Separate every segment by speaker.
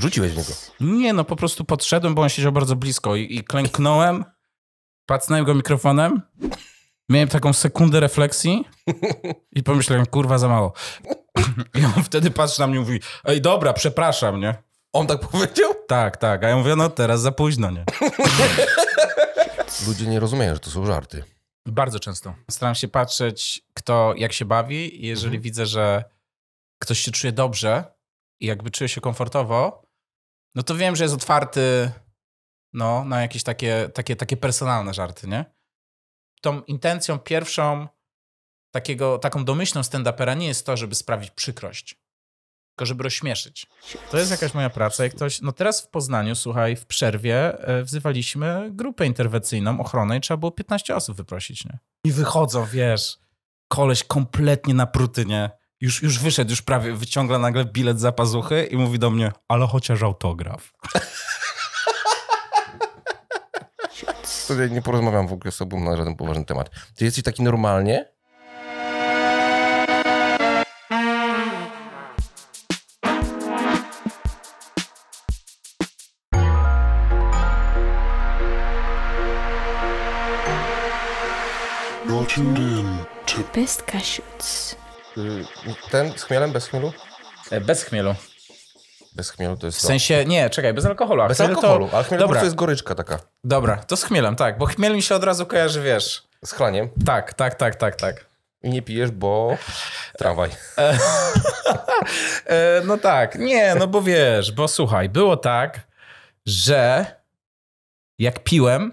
Speaker 1: Rzuciłeś w niego.
Speaker 2: Nie, no po prostu podszedłem, bo on siedział bardzo blisko i, i klęknąłem, pacnąłem go mikrofonem. Miałem taką sekundę refleksji i pomyślałem, kurwa, za mało. I on wtedy patrzy na mnie i mówi, ej, dobra, przepraszam, nie? On tak powiedział? Tak, tak. A ja mówię, no teraz za późno, nie?
Speaker 1: Ludzie nie rozumieją, że to są żarty.
Speaker 2: Bardzo często. Staram się patrzeć, kto jak się bawi i jeżeli mhm. widzę, że ktoś się czuje dobrze i jakby czuje się komfortowo, no to wiem, że jest otwarty no, na jakieś takie, takie, takie personalne żarty, nie? Tą intencją pierwszą takiego, taką domyślną stand-upera nie jest to, żeby sprawić przykrość, tylko żeby rozśmieszyć. To jest jakaś moja praca jak ktoś... No teraz w Poznaniu, słuchaj, w przerwie e, wzywaliśmy grupę interwencyjną, ochronę i trzeba było 15 osób wyprosić, nie? I wychodzą, wiesz, koleś kompletnie na pruty, nie? już, już wyszedł, już prawie wyciąga nagle bilet za pazuchy i mówi do mnie, ale chociaż autograf.
Speaker 1: Wtedy nie porozmawiam w ogóle z sobą na żaden poważny temat. Ty jesteś taki normalnie?
Speaker 2: pestka Cashews. Y, ten z chmielem, bez chmielu? E, bez chmielu. Bez chmielu to jest. W sensie, nie, czekaj, bez alkoholu. A bez alkoholu, to... ale chmiel Dobra. to jest
Speaker 1: goryczka taka.
Speaker 2: Dobra, to z chmielem, tak, bo chmiel mi się od razu kojarzy, wiesz. Z chlaniem? Tak, tak, tak, tak, tak. nie pijesz, bo trawaj e, e, no tak, nie, no bo wiesz, bo słuchaj, było tak, że jak piłem,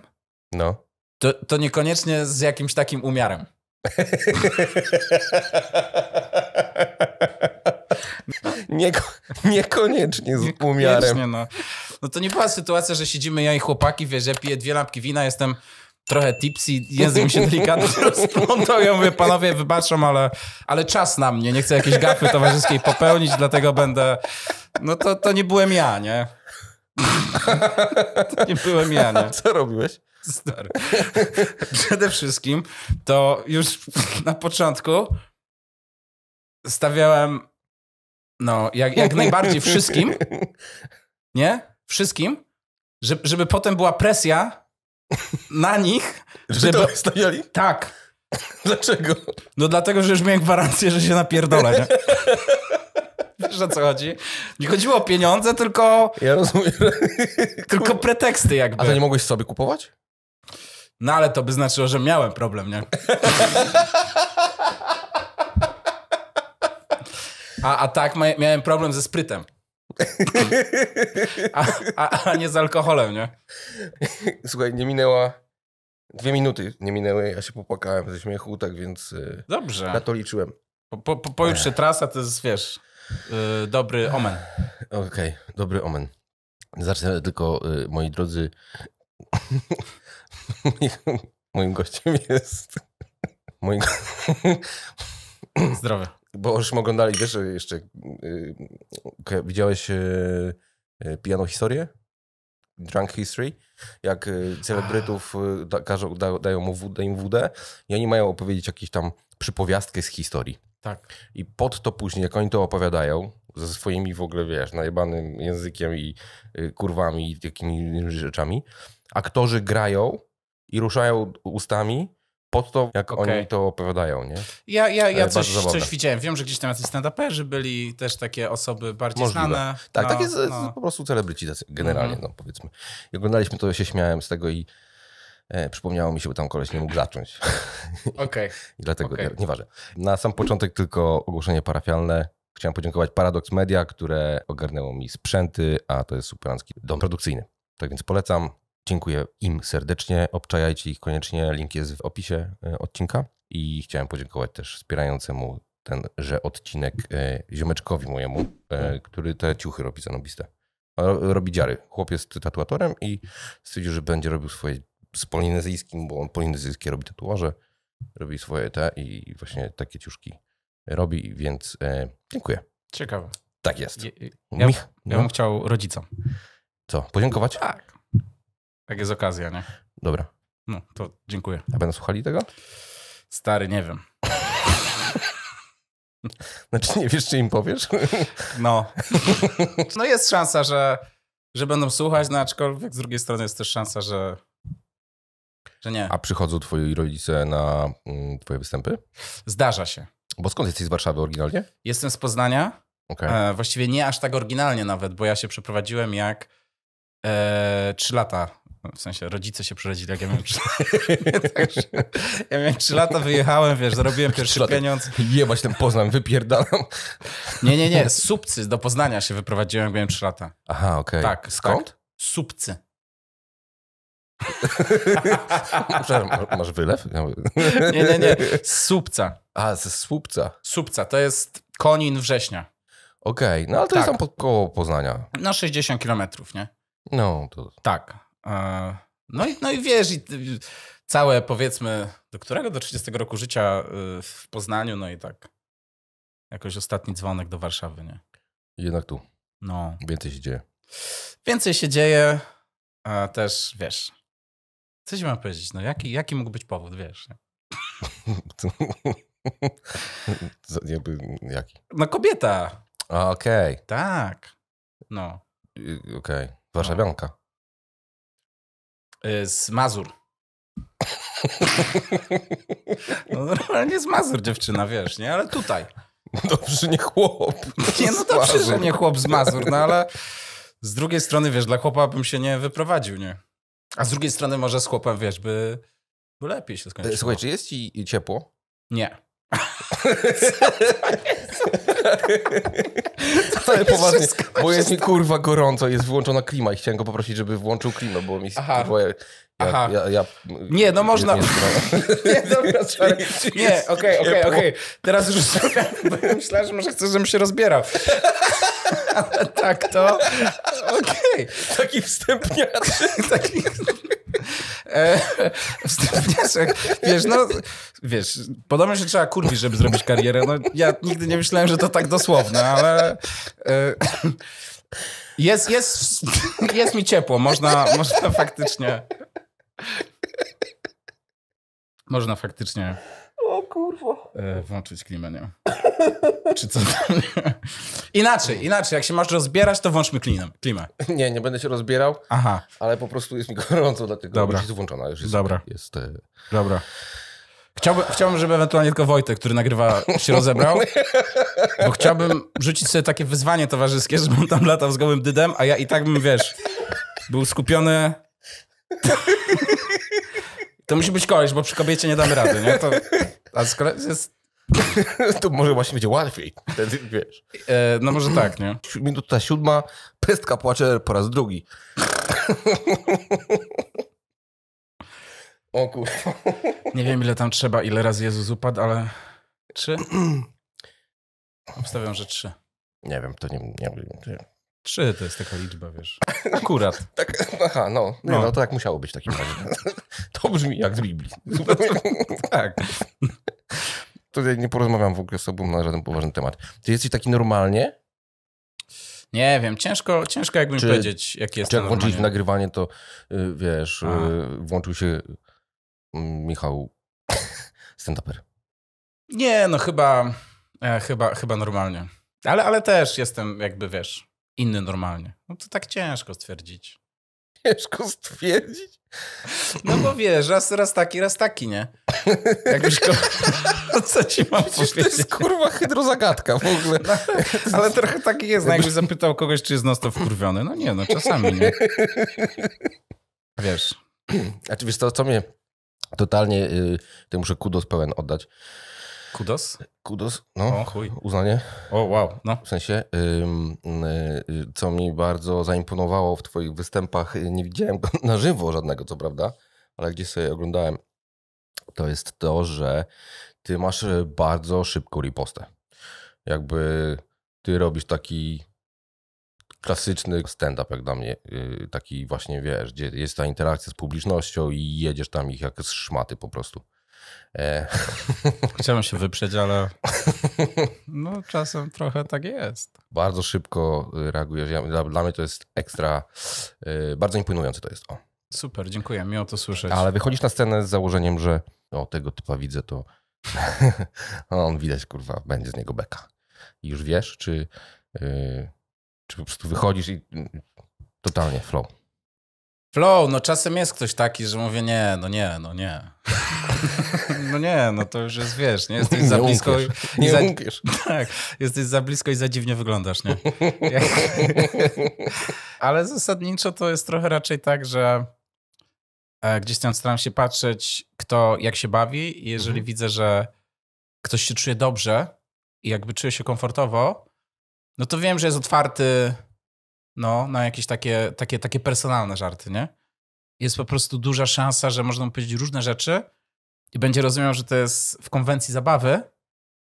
Speaker 2: no. to, to niekoniecznie z jakimś takim umiarem. Nie, niekoniecznie
Speaker 1: z umiarem. no.
Speaker 2: no to nie była sytuacja, że siedzimy ja i chłopaki, wiesz, że piję dwie lampki wina, jestem trochę tipsy, język mi się delikatnie rozplątał. Ja mówię, panowie, wybaczam, ale, ale czas na mnie. Nie chcę jakiejś gafy towarzyskiej popełnić, dlatego będę... No to, to nie byłem ja, nie? to nie byłem
Speaker 1: ja, nie? A co robiłeś? Stary.
Speaker 2: Przede wszystkim to już na początku stawiałem no, jak, jak najbardziej wszystkim, nie? Wszystkim, żeby, żeby potem była presja na nich, żeby... żeby... stawiali? Tak. Dlaczego? No dlatego, że już miałem gwarancję, że się napierdolę, nie? Wiesz o co chodzi? Nie chodziło o pieniądze, tylko. Ja rozumiem. Tylko preteksty, jakby. A to
Speaker 1: nie mogłeś sobie kupować?
Speaker 2: No ale to by znaczyło, że miałem problem, nie? A, a tak miałem problem ze sprytem.
Speaker 1: A, a, a nie z alkoholem, nie? Słuchaj, nie minęła Dwie minuty nie minęły, ja się popłakałem ze śmiechu, tak więc. Y, Dobrze. Na to liczyłem.
Speaker 2: po, po pojutrze trasa to jest, wiesz, yy, dobry omen.
Speaker 1: Okej, okay, dobry omen. Zacznę tylko, yy, moi drodzy, Moim gościem jest. Moim... Zdrowie. Bo już oglądali, wiesz, jeszcze yy, widziałeś yy, Piano Historię? Drunk History, jak y, celebrytów y, da, każą, da, dają mu wódę, im wódę i oni mają opowiedzieć jakieś tam przypowiastkę z historii. Tak. I pod to później, jak oni to opowiadają, ze swoimi w ogóle, wiesz, najebanym językiem i y, kurwami i takimi rzeczami, aktorzy grają i ruszają ustami pod to, jak okay. oni to opowiadają, nie? Ja, ja, ja e, coś, coś,
Speaker 2: widziałem. Wiem, że gdzieś tam jacyś stand-uperzy byli też takie osoby bardziej Możliwe. znane. Tak, tak no, tak jest e, no.
Speaker 1: po prostu celebryci generalnie, mm -hmm. no powiedzmy. I oglądaliśmy to, się śmiałem z tego i e, przypomniało mi się, bo tam koleś nie mógł zacząć. Okej. Okay. I dlatego, okay. nieważne. Na sam początek tylko ogłoszenie parafialne. Chciałem podziękować Paradox Media, które ogarnęło mi sprzęty, a to jest superanski dom produkcyjny. Tak więc polecam. Dziękuję im serdecznie. Obczajajcie ich koniecznie. Link jest w opisie e, odcinka. I chciałem podziękować też wspierającemu tenże odcinek e, ziomeczkowi mojemu, e, który te ciuchy robi zanobiste. Robi dziary. Chłop jest tatuatorem i stwierdził, że będzie robił swoje z polinezyjskim, bo on polinezyjskie robi tatuaże, robi swoje te i właśnie takie ciuszki robi, więc dziękuję. Ciekawe. Tak jest. Ja, ja, ja bym no. chciał rodzicom. Co, podziękować? Tak.
Speaker 2: Jak jest okazja, nie?
Speaker 1: Dobra. No, to dziękuję. A będą słuchali tego?
Speaker 2: Stary, nie wiem.
Speaker 1: Znaczy nie wiesz, czy im powiesz?
Speaker 2: No. No jest szansa, że, że będą słuchać, no aczkolwiek z drugiej strony jest też szansa, że, że nie.
Speaker 1: A przychodzą twoi rodzice na mm, twoje występy?
Speaker 2: Zdarza się.
Speaker 1: Bo skąd jesteś z Warszawy oryginalnie?
Speaker 2: Jestem z Poznania. Okay. E, właściwie nie aż tak oryginalnie nawet, bo ja się przeprowadziłem jak e, lata w sensie rodzice się przyrodzili, jak ja miałem 3 lata. ja miałem 3 lata, wyjechałem, wiesz, zarobiłem pierwszy pieniądz. Jebać ten Poznań, wypierdalam.
Speaker 1: Nie, nie, nie. Z
Speaker 2: Subcy do Poznania się wyprowadziłem, jak miałem 3 lata.
Speaker 1: Aha, okej. Okay. Tak. Skąd?
Speaker 2: Tak. Subcy.
Speaker 1: masz wylew? nie, nie, nie. Z Słupca. A, ze Słupca.
Speaker 2: Słupca. To jest konin września.
Speaker 1: Okej, okay. no ale to tak. jest tam pod koło Poznania.
Speaker 2: Na 60 kilometrów, nie? No, to... Tak. No i, no i wiesz, i całe powiedzmy, do którego? Do 30 roku życia y, w Poznaniu, no i tak. Jakoś ostatni dzwonek do Warszawy, nie? Jednak tu. No. Więcej się dzieje. Więcej się dzieje, a też wiesz. Co ci mam powiedzieć? No jaki, jaki mógł być powód, wiesz?
Speaker 1: Jakby, jaki?
Speaker 2: No kobieta.
Speaker 1: Okej. Okay. Tak. No. Okej. Okay. Warszawianka.
Speaker 2: Y, z Mazur. No normalnie z
Speaker 1: Mazur dziewczyna,
Speaker 2: wiesz, nie? Ale tutaj. Dobrze, no nie chłop. Nie, no dobrze, że nie chłop z Mazur, no ale z drugiej strony, wiesz, dla chłopa bym się nie wyprowadził, nie? A z drugiej strony może z chłopem, wiesz, by,
Speaker 1: by lepiej się skończyło. Słuchaj, czy jest ci ciepło? Nie. Ale poważnie, bo jest mi kurwa gorąco, jest włączona klima i chciałem go poprosić, żeby włączył klimę, bo mi Aha. Kurwa, ja, Aha. Ja, ja, ja, nie, no można. Nie, dobra, Nie, okej, okej, okej. Teraz już
Speaker 2: myślałem, że może chcesz, żebym się rozbierał. Ale tak to... Okej.
Speaker 3: Okay. Taki wstępniaczy. Taki...
Speaker 2: E, wiesz, no, wiesz, podobno się trzeba kurwić, żeby zrobić karierę. No, ja nigdy nie myślałem, że to tak dosłowne, ale... E, jest, jest, jest mi ciepło, można, można faktycznie... Można faktycznie... O kurwa. E, włączyć klimę, nie? Czy co Inaczej, inaczej. Jak się masz rozbierać, to włączmy klimę.
Speaker 1: Nie, nie będę się rozbierał, Aha. ale po prostu jest mi gorąco, dlatego Dobra. jest włączona. Już jest, Dobra. Jest,
Speaker 2: e, Dobra. Chciałbym, chciałbym, żeby ewentualnie tylko Wojtek, który nagrywa, się rozebrał,
Speaker 3: bo
Speaker 2: chciałbym rzucić sobie takie wyzwanie towarzyskie, żebym tam latał z gołym dydem, a ja i tak bym, wiesz, był skupiony... To musi być koleś, bo przy kobiecie nie damy rady, nie? To... A z kolei jest... to może
Speaker 1: właśnie będzie łatwiej, wtedy, wiesz. E, no może tak, nie? Minuta siódma, pestka płacze po raz drugi.
Speaker 2: o kurwa. Nie wiem ile tam trzeba, ile razy Jezus upadł, ale... Trzy? Obstawiam, że trzy. Nie wiem, to nie... nie, nie. Trzy to jest taka liczba, wiesz. Akurat. Tak, aha, no. Nie, no. no to tak musiało być w takim
Speaker 1: razie. To brzmi jak z Biblii. tak to ja nie porozmawiam w ogóle z sobą na żaden poważny temat. Ty jesteś taki normalnie?
Speaker 2: Nie wiem, ciężko, ciężko jakbym czy, powiedzieć, jakie jest Czy jak włączyliśmy
Speaker 1: nagrywanie, to yy, wiesz, yy, włączył się mm, Michał stand-uper.
Speaker 2: Nie, no chyba, e, chyba, chyba normalnie. Ale, ale też jestem jakby, wiesz, inny normalnie. No to tak ciężko stwierdzić. Ciężko stwierdzić? No bo wiesz, raz, raz taki, raz taki, nie? Jak
Speaker 1: już ko... Co ci mam Przecież powiedzieć? To jest kurwa hydrozagadka w ogóle. No, ale trochę taki jest, no jakbyś
Speaker 2: zapytał kogoś, czy jest nosto wkurwiony. No
Speaker 1: nie, no czasami nie. Wiesz. A czy wiesz to, co mnie totalnie, y, to muszę kudos pełen oddać. Kudos? Kudos, no, o, chuj. uznanie. O, wow. No. W sensie, y, y, co mi bardzo zaimponowało w twoich występach, y, nie widziałem go na żywo żadnego, co prawda, ale gdzieś sobie oglądałem, to jest to, że ty masz bardzo szybką ripostę. Jakby ty robisz taki klasyczny stand-up, jak dla mnie, taki właśnie, wiesz, gdzie jest ta interakcja z publicznością i jedziesz tam ich jak z szmaty po prostu. E, Chciałem się wyprzeć, ale
Speaker 2: no, czasem trochę tak jest.
Speaker 1: Bardzo szybko y, reagujesz. Dla, dla mnie to jest ekstra, y, bardzo imponujące to jest. O.
Speaker 2: Super, dziękuję, miło to słyszeć. Ale wychodzisz
Speaker 1: na scenę z założeniem, że o, tego typa widzę, to on widać, kurwa, będzie z niego beka. I już wiesz, czy, y, czy po prostu wychodzisz i totalnie flow.
Speaker 2: Flow, no czasem jest ktoś taki, że mówię nie, no nie, no nie. No nie, no to już jest, wiesz, nie jesteś nie za blisko. Nie za, Tak, jesteś za blisko i za dziwnie wyglądasz, nie? Ale zasadniczo to jest trochę raczej tak, że e, gdzieś tam staram się patrzeć, kto jak się bawi i jeżeli mhm. widzę, że ktoś się czuje dobrze i jakby czuje się komfortowo, no to wiem, że jest otwarty no, na jakieś takie, takie, takie personalne żarty, nie? Jest po prostu duża szansa, że można mu powiedzieć różne rzeczy i będzie rozumiał, że to jest w konwencji zabawy,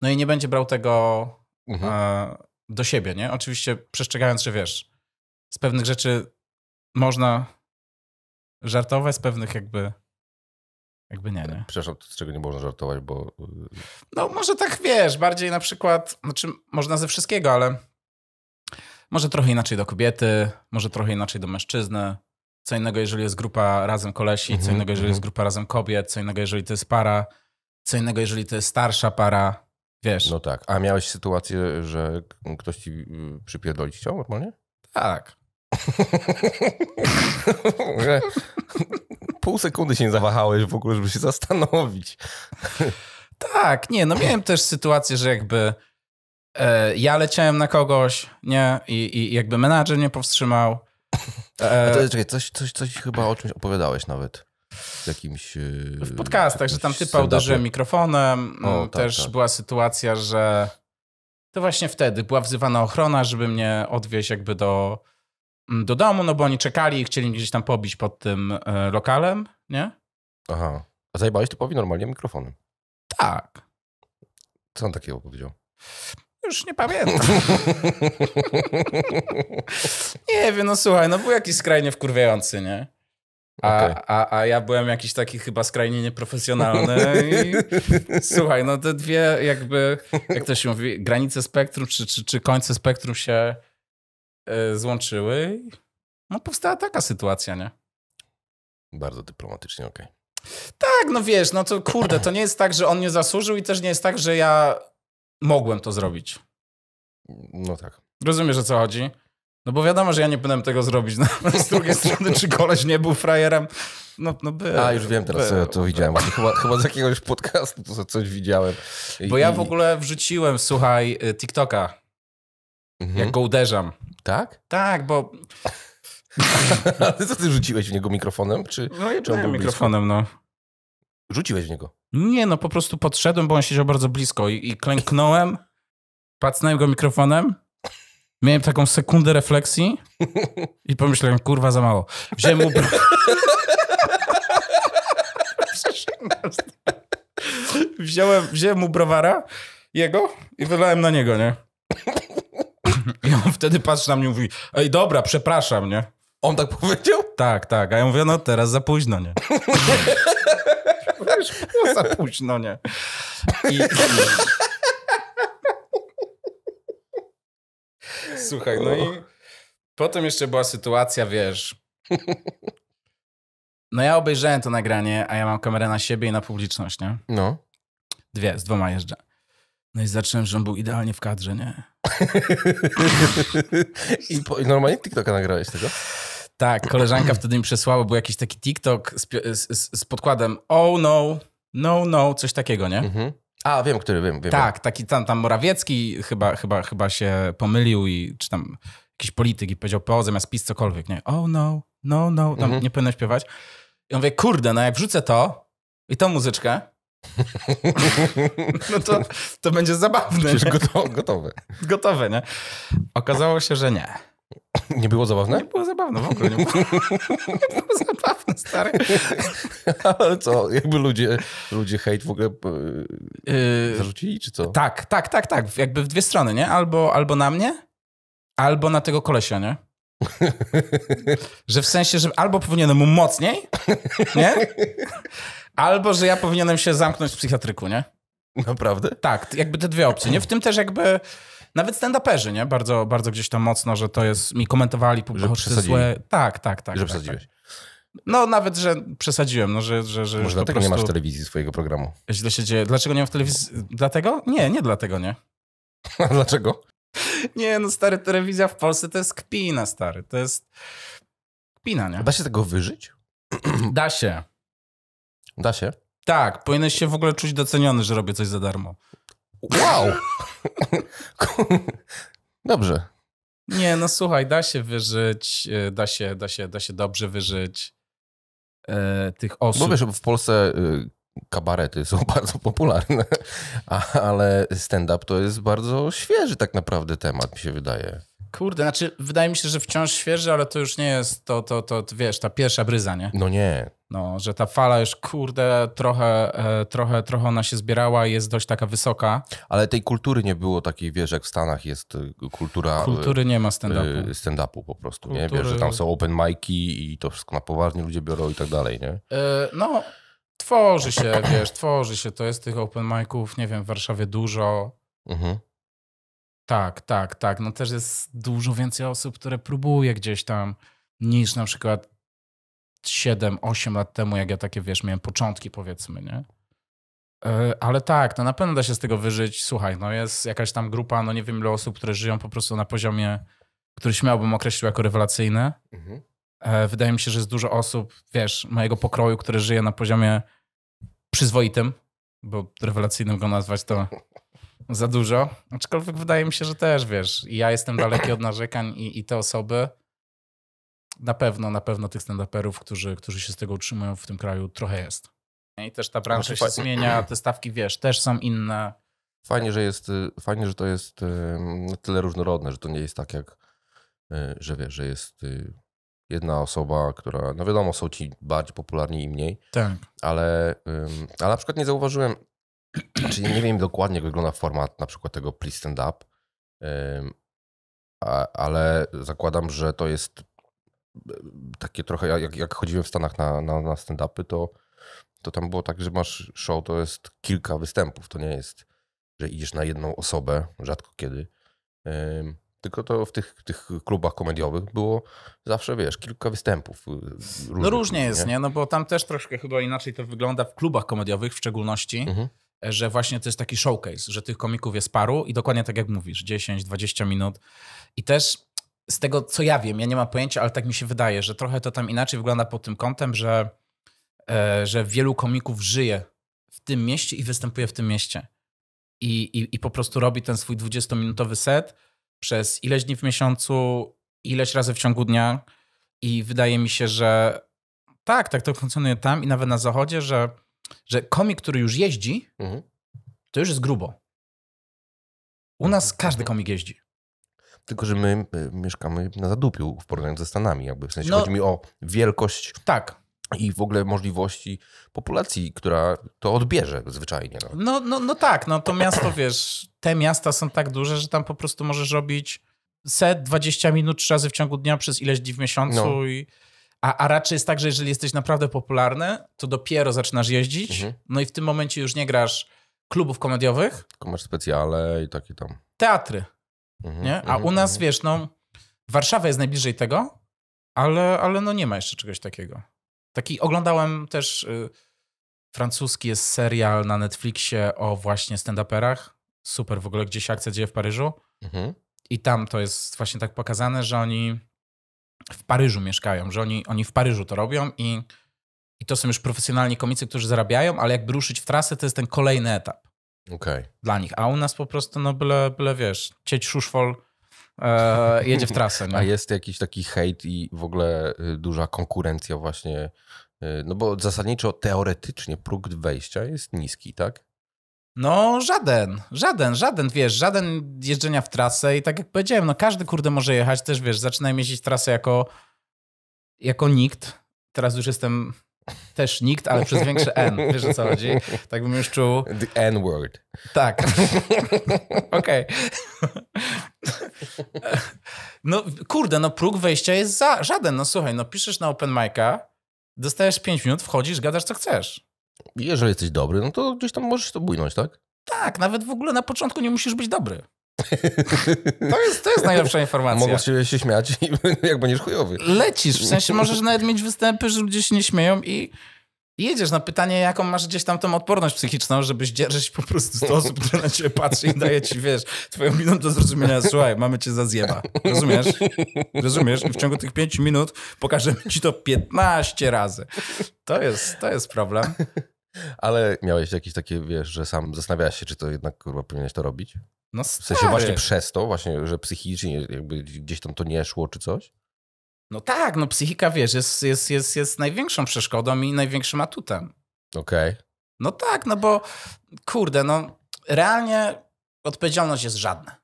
Speaker 2: no i nie będzie brał tego mhm. e, do siebie, nie? Oczywiście przestrzegając, że wiesz, z pewnych rzeczy można żartować, z pewnych jakby... Jakby nie, nie.
Speaker 1: Przepraszam, z czego nie można żartować, bo... Y,
Speaker 2: no może tak, wiesz, bardziej na przykład, znaczy można ze wszystkiego, ale może trochę inaczej do kobiety, może trochę inaczej do mężczyzny. Co innego, jeżeli jest grupa razem kolesi, co mhm, innego, jeżeli jest mhm. grupa razem kobiet, co innego, jeżeli to jest para, co innego, jeżeli to jest starsza para,
Speaker 1: wiesz. No tak. A miałeś sytuację, że ktoś ci y, przypierdolić chciał normalnie? Tak. Pół sekundy się nie zawahałeś w ogóle, żeby się zastanowić.
Speaker 2: tak, nie, no miałem też sytuację, że jakby E, ja leciałem na kogoś, nie? I, i jakby menadżer mnie powstrzymał.
Speaker 1: E... To, czekaj, coś, coś, coś chyba o czymś opowiadałeś nawet. W jakimś. E, w podcastach, że tam typa uderzyłem mikrofonem. O, mm, tak, Też tak.
Speaker 2: była sytuacja, że to właśnie wtedy była wzywana ochrona, żeby mnie odwieźć jakby do, mm, do domu, no bo oni czekali i chcieli mnie gdzieś tam pobić pod tym e, lokalem, nie? Aha.
Speaker 1: A zajebałeś typowi normalnie mikrofonem? Tak. Co on takiego powiedział? Już nie pamiętam.
Speaker 2: nie wiem, no słuchaj, no był jakiś skrajnie wkurwiający, nie? A, okay. a, a ja byłem jakiś taki chyba skrajnie nieprofesjonalny i słuchaj, no te dwie jakby, jak to się mówi, granice spektrum czy, czy, czy końce spektrum się y, złączyły. No powstała taka sytuacja, nie? Bardzo dyplomatycznie, okej. Okay. Tak, no wiesz, no to kurde, to nie jest tak, że on nie zasłużył i też nie jest tak, że ja mogłem to zrobić. No tak. Rozumiesz, o co chodzi? No bo wiadomo, że ja nie powinienem tego
Speaker 1: zrobić. No, z drugiej strony, czy
Speaker 2: koleś nie był frajerem? No, no był. A, już wiem teraz, był, to tak. widziałem.
Speaker 1: Chyba, chyba z jakiegoś podcastu to coś widziałem. I, bo ja w ogóle wrzuciłem,
Speaker 2: słuchaj, y, TikToka. Mhm. Jak go uderzam. Tak? Tak, bo...
Speaker 1: Ale co ty rzuciłeś w niego mikrofonem? Czy, no, czy mikrofonem, no. Rzuciłeś w niego?
Speaker 2: Nie, no po prostu podszedłem, bo on siedział bardzo blisko i, i klęknąłem, pacnąłem go mikrofonem, miałem taką sekundę refleksji i pomyślałem, kurwa, za mało. Wziąłem mu... wziąłem, wziąłem mu browara jego i wylałem na niego, nie? I on wtedy patrzy na mnie i mówi, ej dobra, przepraszam, nie? On tak powiedział? Tak, tak. A ja mówię, no teraz za późno, nie? Wiesz, no za późno, nie? I, Słuchaj, no i potem jeszcze była sytuacja, wiesz... No ja obejrzałem to nagranie, a ja mam kamerę na siebie i na publiczność, nie? No. Dwie, z dwoma jeżdżę. No i zacząłem, że on był idealnie w kadrze, nie?
Speaker 1: I, po, I normalnie TikToka nagrałeś
Speaker 2: tego? Tak, koleżanka wtedy mi przesłała, był jakiś taki TikTok z, z, z podkładem oh no, no no, coś takiego, nie? Mhm.
Speaker 1: A, wiem, który, wiem, wiem. Tak,
Speaker 2: taki tam, tam Morawiecki chyba, chyba, chyba się pomylił i czy tam jakiś polityk i powiedział PO zamiast PiS cokolwiek, nie? Oh no, no no, tam mhm. nie powinno śpiewać. I on mówi, kurde, no jak wrzucę to i tą muzyczkę, No to, to będzie zabawne. Przecież gotowe. gotowe. Gotowe, nie? Okazało się, że nie. Nie było zabawne? Nie było zabawne w ogóle. Nie było, nie było zabawne, stary.
Speaker 1: Ale co, jakby ludzie, ludzie hejt w ogóle e, yy, zarzucili, czy co? Tak, tak, tak, tak.
Speaker 2: Jakby w dwie strony, nie? Albo, albo na mnie, albo na tego kolesia, nie? że w sensie, że albo powinienem mu mocniej, nie? Albo, że ja powinienem się zamknąć w psychiatryku, nie? Naprawdę? Tak, jakby te dwie opcje, nie? W tym też jakby... Nawet stand-uperzy, nie? Bardzo, bardzo gdzieś tam mocno, że to jest... Mi komentowali że złe... Tak, tak, tak. Że tak, tak. przesadziłeś. Tak. No nawet, że przesadziłem, no, że, że, że Może dlatego prostu... nie masz
Speaker 1: telewizji swojego programu.
Speaker 2: Źle się dzieje. Dlaczego nie mam w telewizji? Dlatego? Nie, nie dlatego nie. A dlaczego? Nie, no stary, telewizja w Polsce to jest kpina, stary. To jest kpina, nie? Da się tego wyżyć? Da się. Da się? Tak, powinieneś się w ogóle czuć doceniony, że robię coś za darmo. Wow! Dobrze. Nie, no słuchaj, da się wyżyć, e, da się, da się, da się dobrze wyżyć
Speaker 1: e, tych osób. Mówię, wiesz, w Polsce e, kabarety są bardzo popularne, ale stand-up to jest bardzo świeży tak naprawdę temat, mi się wydaje.
Speaker 2: Kurde, znaczy wydaje mi się, że wciąż świeży, ale to już nie jest to, to, to, to wiesz, ta pierwsza bryza, nie? No nie. No, że ta fala już, kurde, trochę, e, trochę, trochę ona się zbierała i jest dość taka wysoka.
Speaker 1: Ale tej kultury nie było takiej, wiesz, jak w Stanach jest y, kultura... Y, kultury nie ma stand-upu. Y, stand-upu po prostu, kultury... nie? Wiesz, że tam są open mic'i i to wszystko na poważnie ludzie biorą i tak dalej, nie? E,
Speaker 2: no, tworzy się, wiesz, tworzy się. To jest tych open mic'ów, nie wiem, w Warszawie dużo. Mhm. Tak, tak, tak. No też jest dużo więcej osób, które próbuje gdzieś tam niż na przykład 7-8 lat temu, jak ja takie, wiesz, miałem początki powiedzmy, nie? E, ale tak, no na pewno da się z tego wyżyć. Słuchaj, no jest jakaś tam grupa, no nie wiem ile osób, które żyją po prostu na poziomie, który śmiałbym określił jako rewelacyjny. Mhm. E, wydaje mi się, że jest dużo osób, wiesz, mojego pokroju, które żyje na poziomie przyzwoitym, bo rewelacyjnym go nazwać to za dużo. Aczkolwiek wydaje mi się, że też wiesz, ja jestem daleki od narzekań i, i te osoby na pewno, na pewno tych stand-uperów, którzy, którzy się z tego utrzymują w tym kraju, trochę jest. No I też ta branża znaczy, się zmienia, te stawki, wiesz, też są inne. Fajnie,
Speaker 1: że jest, fajnie, że to jest na tyle różnorodne, że to nie jest tak jak, e, że wiesz, że jest y, jedna osoba, która, no wiadomo, są ci bardziej popularni i mniej. Tak. Ale, ale na przykład nie zauważyłem, Czyli znaczy, nie wiem dokładnie, jak wygląda format na przykład tego Please Stand Up, ale zakładam, że to jest e, takie trochę, jak, jak chodziłem w Stanach na, na, na stand-upy, to, to tam było tak, że masz show, to jest kilka występów, to nie jest, że idziesz na jedną osobę, rzadko kiedy. Tylko to w tych, tych klubach komediowych było zawsze, wiesz, kilka występów. Y, no różnych, no różnie jest, nie? nie?
Speaker 2: No bo tam też troszkę chyba inaczej to wygląda w klubach komediowych w szczególności. Mhm że właśnie to jest taki showcase, że tych komików jest paru i dokładnie tak jak mówisz, 10-20 minut. I też z tego, co ja wiem, ja nie mam pojęcia, ale tak mi się wydaje, że trochę to tam inaczej wygląda pod tym kątem, że, e, że wielu komików żyje w tym mieście i występuje w tym mieście. I, i, i po prostu robi ten swój 20-minutowy set przez ileś dni w miesiącu, ileś razy w ciągu dnia. I wydaje mi się, że tak, tak to funkcjonuje tam i nawet na zachodzie, że że komik, który już jeździ, mhm. to już jest grubo.
Speaker 1: U mhm. nas każdy mhm. komik jeździ. Tylko, że my mieszkamy na zadupiu w porównaniu ze Stanami. Jakby. W sensie no, chodzi mi o wielkość tak. i w ogóle możliwości populacji, która to odbierze zwyczajnie. No,
Speaker 2: no, no, no tak, no to miasto, wiesz, te miasta są tak duże, że tam po prostu możesz robić set 20 minut trzy razy w ciągu dnia przez ileś dni w miesiącu no. i a, a raczej jest tak, że jeżeli jesteś naprawdę popularny, to dopiero zaczynasz jeździć, mhm. no i w tym momencie już nie grasz klubów komediowych.
Speaker 1: Tylko masz specjale i takie tam.
Speaker 2: Teatry. Mhm, nie? A u mhm, nas, mhm. wiesz, no, Warszawa jest najbliżej tego, ale, ale no nie ma jeszcze czegoś takiego. Taki oglądałem też y, francuski jest serial na Netflixie o właśnie stand-uperach. Super w ogóle, gdzieś akcja dzieje w Paryżu. Mhm. I tam to jest właśnie tak pokazane, że oni w Paryżu mieszkają, że oni, oni w Paryżu to robią i, i to są już profesjonalni komicy, którzy zarabiają, ale jakby ruszyć w trasę, to jest ten kolejny etap okay. dla nich. A u nas po prostu, no byle, byle wiesz, cieć szuszwol e, jedzie w trasę. Nie? A jest
Speaker 1: jakiś taki hejt i w ogóle y, duża konkurencja właśnie, y, no bo zasadniczo teoretycznie próg wejścia jest niski, tak?
Speaker 2: No, żaden, żaden, żaden, wiesz, żaden jeżdżenia w trasę i tak jak powiedziałem, no każdy kurde może jechać, też wiesz, zaczynałem jeździć trasę jako, jako nikt, teraz już jestem też nikt, ale przez większe N, wiesz o co chodzi? Tak bym już czuł... The N-word. Tak. Okej. no kurde, no próg wejścia jest za, żaden, no słuchaj, no piszesz na open mic'a, dostajesz 5 minut, wchodzisz, gadasz co chcesz
Speaker 1: jeżeli jesteś dobry, no to gdzieś tam możesz to bujnąć, tak?
Speaker 2: Tak, nawet w ogóle na początku nie musisz być dobry.
Speaker 1: To jest, to jest najlepsza informacja. Mogą się, się śmiać, jak będziesz chujowy. Lecisz, w sensie możesz
Speaker 2: nawet mieć występy, że ludzie się nie śmieją i jedziesz na pytanie, jaką masz gdzieś tam tą odporność psychiczną, żebyś dzierżyć po prostu 100 osób, które na ciebie patrzy i daje ci, wiesz, twoją miną do zrozumienia, słuchaj, mamy cię za zjeba. Rozumiesz? Rozumiesz? I w ciągu tych 5 minut pokażemy ci to 15 razy. To jest, to jest problem.
Speaker 1: Ale miałeś jakieś takie, wiesz, że sam zastanawiałeś się, czy to jednak kurwa powinieneś to robić? No stary. W sensie właśnie przez to, właśnie, że psychicznie jakby gdzieś tam to nie szło czy coś?
Speaker 2: No tak, no psychika, wiesz, jest, jest, jest, jest największą przeszkodą i największym atutem. Okej. Okay. No tak, no bo kurde, no realnie odpowiedzialność jest żadna.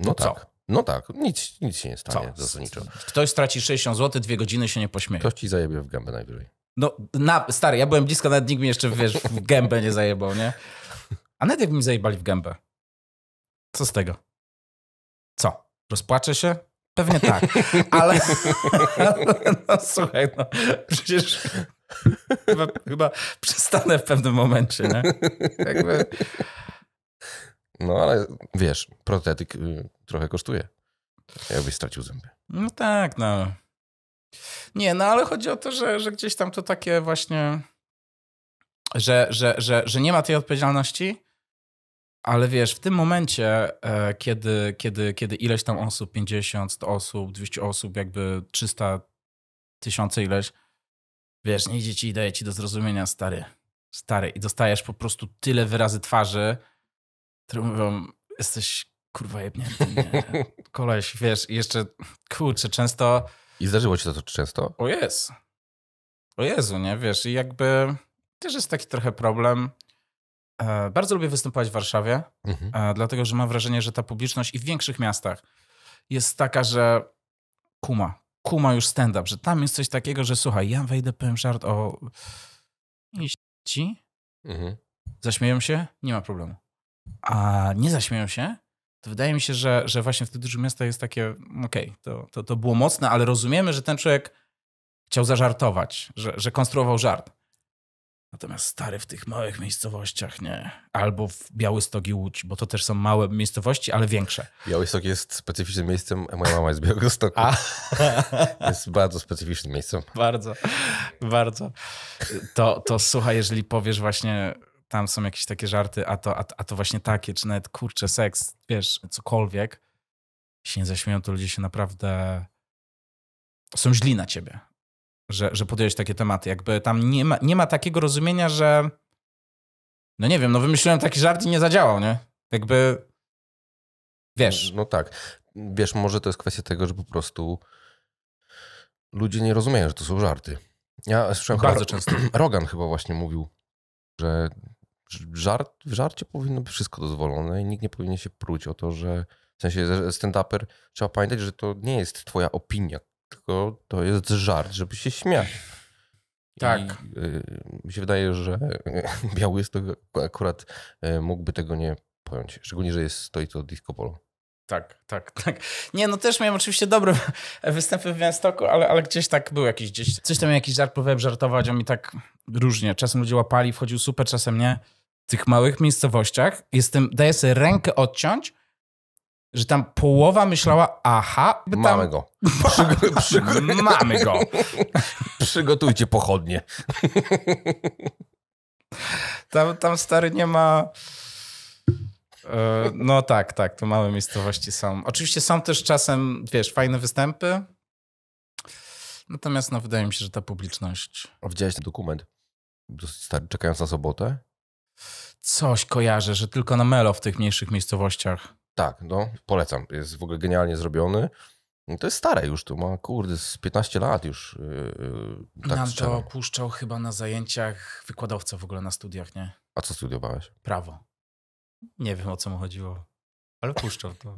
Speaker 1: No, no tak. Co? No tak, nic, nic się nie stanie Co? zasadniczo.
Speaker 2: Ktoś straci 60 zł, dwie godziny się
Speaker 1: nie pośmieje. Ktoś ci zajebie w gębę najwyżej.
Speaker 2: No, na, stary, ja byłem blisko, nawet nikt mi jeszcze, wiesz, w gębę nie zajebał, nie? A nawet jakby mi zajebali w gębę. Co z tego? Co? Rozpłaczę się? Pewnie tak, ale
Speaker 3: no, no słuchaj, no, przecież chyba, chyba przestanę w pewnym momencie, nie? Jakby...
Speaker 1: No ale wiesz, protetyk y, trochę kosztuje. Jakbyś stracił zęby. No tak, no.
Speaker 2: Nie, no ale chodzi o to, że, że gdzieś tam to takie właśnie, że, że, że, że nie ma tej odpowiedzialności, ale wiesz, w tym momencie, e, kiedy, kiedy, kiedy ileś tam osób, 50, 100 osób, 200 osób, jakby 300 tysiące ileś, wiesz, nie idzie ci i daje ci do zrozumienia, stary, stary, i dostajesz po prostu tyle wyrazy twarzy, które mówią, jesteś kurwa jebnięty, nie? koleś, wiesz, i jeszcze, kurczę, często i zdarzyło
Speaker 1: ci to często?
Speaker 2: O jest. O Jezu, nie? Wiesz, i jakby też jest taki trochę problem. E, bardzo lubię występować w Warszawie, mhm. e, dlatego że mam wrażenie, że ta publiczność i w większych miastach jest taka, że kuma, kuma już stand-up, że tam jest coś takiego, że słuchaj, ja wejdę, powiem żart o ci, mhm. zaśmieją się, nie ma problemu. A nie zaśmieją się, to wydaje mi się, że, że właśnie wtedy dużych miastach jest takie, okej, okay, to, to, to było mocne, ale rozumiemy, że ten człowiek chciał zażartować, że, że konstruował żart. Natomiast stary w tych małych miejscowościach, nie. Albo w Białystok i Łódź, bo to też są małe miejscowości, ale większe.
Speaker 1: Białystok jest specyficznym miejscem, moja mama jest z Białegostoku. A. Jest bardzo specyficznym miejscem.
Speaker 2: Bardzo, bardzo. To, to słuchaj, jeżeli powiesz właśnie tam są jakieś takie żarty, a to, a, a to właśnie takie, czy nawet kurczę, seks, wiesz, cokolwiek, jeśli nie zaśmieją, to ludzie się naprawdę są źli na ciebie, że, że podjąłeś takie tematy. Jakby tam nie ma, nie ma takiego rozumienia, że
Speaker 1: no nie wiem, no wymyśliłem taki żart i nie zadziałał, nie? Jakby wiesz. No, no tak. Wiesz, może to jest kwestia tego, że po prostu ludzie nie rozumieją, że to są żarty. Ja słyszałem Bardzo chyba, często. Rogan chyba właśnie mówił, że żart, w żarcie powinno być wszystko dozwolone i nikt nie powinien się pruć o to, że w sensie stand-uper trzeba pamiętać, że to nie jest twoja opinia, tylko to jest żart, żeby się śmiać. Tak. I, y, mi się wydaje, że Biały jest to akurat y, mógłby tego nie pojąć. Szczególnie, że jest, stoi to disco polo. Tak, tak, tak.
Speaker 2: Nie, no też miałem oczywiście dobre występy w Stoku ale, ale gdzieś tak był jakiś, gdzieś coś tam jakiś żart, próbowałem żartować, on mi tak różnie, czasem ludzie łapali, wchodził super, czasem nie tych małych miejscowościach jestem, daję sobie rękę odciąć, że tam połowa myślała, aha, tam... mamy go. Przygo przygo mamy go. Przygotujcie pochodnie. tam, tam stary nie ma. E, no tak, tak, to małe miejscowości są. Oczywiście są też czasem, wiesz, fajne występy.
Speaker 1: Natomiast no, wydaje mi się, że ta publiczność. A widziałeś ten dokument? Dosyć stary, czekając na sobotę?
Speaker 2: Coś kojarzę, że tylko na Melo w tych mniejszych miejscowościach.
Speaker 1: Tak, no polecam. Jest w ogóle genialnie zrobiony. No, to jest stare już, tu ma kurde z 15 lat już. Yy, tak Nam to
Speaker 2: opuszczał chyba na zajęciach wykładowca w ogóle na studiach, nie?
Speaker 1: A co studiowałeś?
Speaker 2: Prawo. Nie wiem o co mu chodziło, ale
Speaker 1: puszczał to.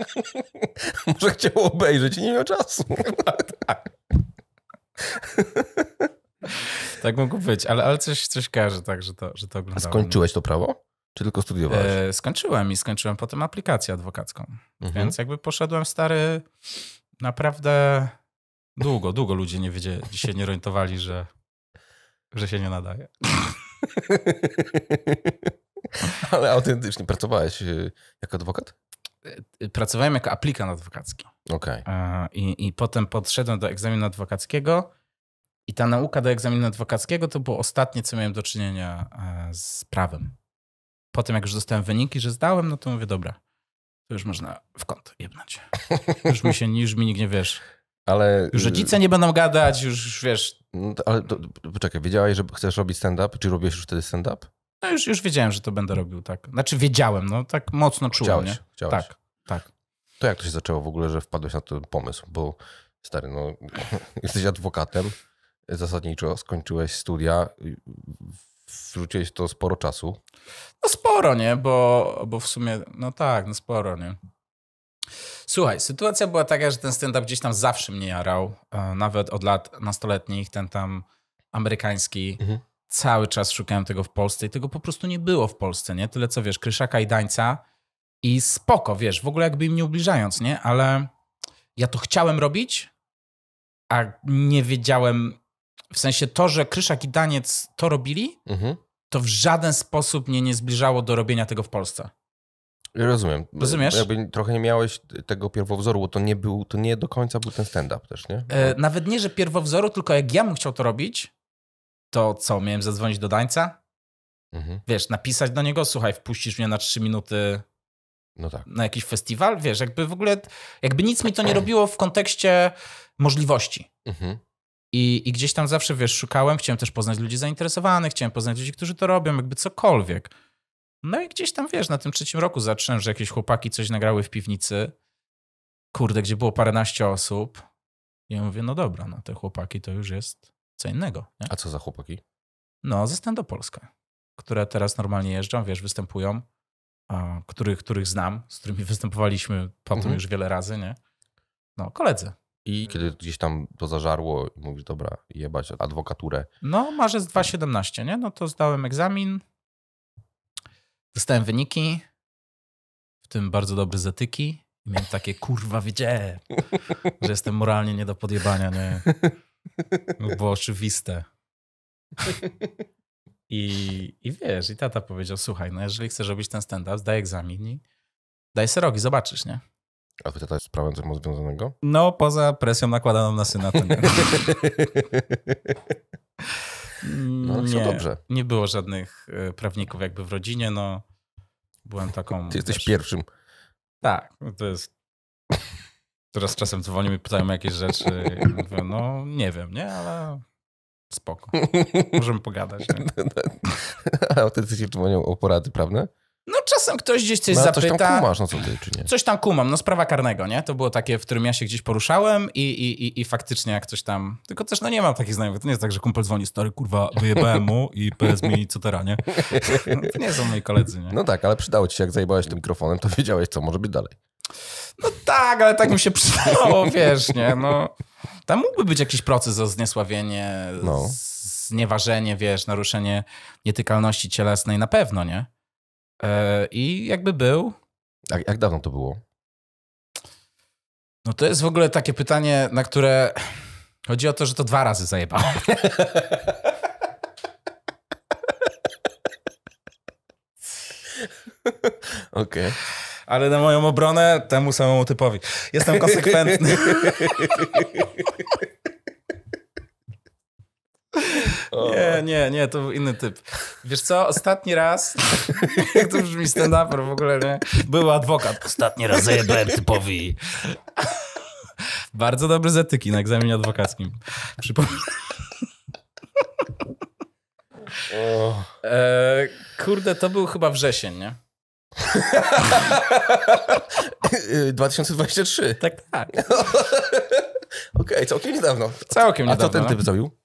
Speaker 1: Może chciał obejrzeć i nie miał czasu. Tak. Tak mógł
Speaker 2: być, ale, ale coś, coś każe tak, że to, że to oglądałem. A skończyłeś to prawo?
Speaker 1: Czy tylko studiowałeś?
Speaker 2: E, skończyłem i skończyłem potem aplikację adwokacką. Mhm. Więc jakby poszedłem stary naprawdę długo, długo ludzie nie wiedzieli, się nie orientowali, że, że się nie nadaje.
Speaker 1: Ale autentycznie pracowałeś y, jako
Speaker 2: adwokat? E, pracowałem jako aplikant adwokacki. Okej. Okay. E, I, I potem podszedłem do egzaminu adwokackiego i ta nauka do egzaminu adwokackiego to było ostatnie, co miałem do czynienia e, z prawem. Po tym, jak już dostałem wyniki, że zdałem, no to mówię, dobra, to już można w kąt jebnąć. Już
Speaker 1: mi się, już mi nikt nie wiesz. Ale... Już y, rodzice nie
Speaker 2: będą gadać, już,
Speaker 1: już wiesz. No to, ale to, poczekaj, wiedziałeś, że chcesz robić stand-up? Czy robisz już wtedy stand-up?
Speaker 2: No już, już wiedziałem, że to będę robił, tak. Znaczy wiedziałem, no tak mocno czułem, chciałeś, nie? Chciałeś.
Speaker 1: Tak, tak. To jak to się zaczęło w ogóle, że wpadłeś na ten pomysł? Bo stary, no jesteś adwokatem, zasadniczo skończyłeś studia. Wrzuciłeś to sporo czasu. No sporo, nie? Bo, bo w sumie, no tak,
Speaker 2: no sporo, nie? Słuchaj, sytuacja była taka, że ten stand-up gdzieś tam zawsze mnie jarał. E, nawet od lat nastoletnich, ten tam amerykański. Mhm. Cały czas szukałem tego w Polsce i tego po prostu nie było w Polsce, nie? Tyle co wiesz, Kryszaka i Dańca i spoko, wiesz, w ogóle jakby im nie ubliżając, nie? Ale ja to chciałem robić, a nie wiedziałem w sensie to, że Kryszak i Daniec to robili, mhm. to w żaden sposób mnie nie zbliżało do robienia tego w Polsce.
Speaker 1: Rozumiem. Rozumiesz? Jakby trochę nie miałeś tego pierwowzoru, bo to nie był, to nie do końca był ten stand-up też, nie?
Speaker 3: E,
Speaker 2: nawet nie, że pierwowzoru, tylko jak ja bym chciał to robić, to co, miałem zadzwonić do Dańca? Mhm. Wiesz, napisać do niego, słuchaj, wpuścisz mnie na trzy minuty no tak. na jakiś festiwal? Wiesz, jakby w ogóle, jakby nic mi to nie robiło w kontekście możliwości. Mhm. I, I gdzieś tam zawsze, wiesz, szukałem, chciałem też poznać ludzi zainteresowanych, chciałem poznać ludzi, którzy to robią, jakby cokolwiek. No i gdzieś tam, wiesz, na tym trzecim roku zacząłem, że jakieś chłopaki coś nagrały w piwnicy. Kurde, gdzie było paręnaście osób. I ja mówię, no dobra, no te chłopaki to już jest co innego. Nie? A co za chłopaki? No, ze Stando Polska, które teraz normalnie jeżdżą, wiesz, występują, a, których, których znam, z którymi występowaliśmy potem mhm. już wiele razy, nie? No, koledzy.
Speaker 1: I mhm. kiedy gdzieś tam to zażarło i mówisz, dobra, jebać adwokaturę.
Speaker 2: No, marzec 2017, nie? No to zdałem egzamin, dostałem wyniki, w tym bardzo dobry z etyki. I miałem takie, kurwa, wiecie, że jestem moralnie nie do podjebania, nie? było oczywiste. I, I wiesz, i tata powiedział, słuchaj, no jeżeli chcesz robić ten stand-up, zdaj egzamin i daj serogi, zobaczysz, nie?
Speaker 1: A wy tata jest prawem coś mną związanego? No, poza presją nakładaną
Speaker 2: na
Speaker 3: syna, to nie. no, mm, nie, dobrze. nie
Speaker 2: było żadnych e, prawników jakby w rodzinie, no. Byłem taką... Ty jesteś pierwszym. Tak, no to jest... Teraz czasem dzwonią i pytają o jakieś rzeczy. Mówię, no, nie wiem, nie, ale
Speaker 1: spoko. Możemy
Speaker 2: pogadać. Tak?
Speaker 1: Nie? się dzwonią o porady prawne? Czasem ktoś gdzieś coś no, zapyta. Coś tam kumasz, no co ty, czy
Speaker 2: nie? Coś tam kumam, no sprawa karnego, nie? To było takie, w którym ja się gdzieś poruszałem i, i, i, i faktycznie jak coś tam... Tylko też, no nie mam takich znajomych. To nie jest tak, że kumpel dzwoni, stary, kurwa, wyjebałem mu i PS
Speaker 1: mi co teraz, nie? to nie są moi koledzy, nie? No tak, ale przydało ci się, jak zajebałeś tym mikrofonem, to wiedziałeś, co może być dalej. No tak, ale tak mi się przydało, wiesz, nie? No,
Speaker 2: tam mógłby być jakiś proces o zniesławienie, no. znieważenie, wiesz, naruszenie nietykalności cielesnej na pewno, nie? E, I jakby był.
Speaker 1: Jak, jak dawno to było?
Speaker 2: No to jest w ogóle takie pytanie, na które chodzi o to, że to dwa razy zajebałem. Okej. Okay. Ale na moją obronę temu samemu typowi. Jestem konsekwentny. nie, nie, nie, to był inny typ. Wiesz co, ostatni raz, jak to brzmi stand-upper w ogóle, nie? Był adwokat. Ostatni raz zajebałem typowi. Bardzo dobry z etyki na egzaminie adwokackim. Przypominam. E, kurde, to był chyba wrzesień, nie? 2023. Tak, tak. Okej, okay, całkiem niedawno. Całkiem niedawno. A co ten no. typ zrobił?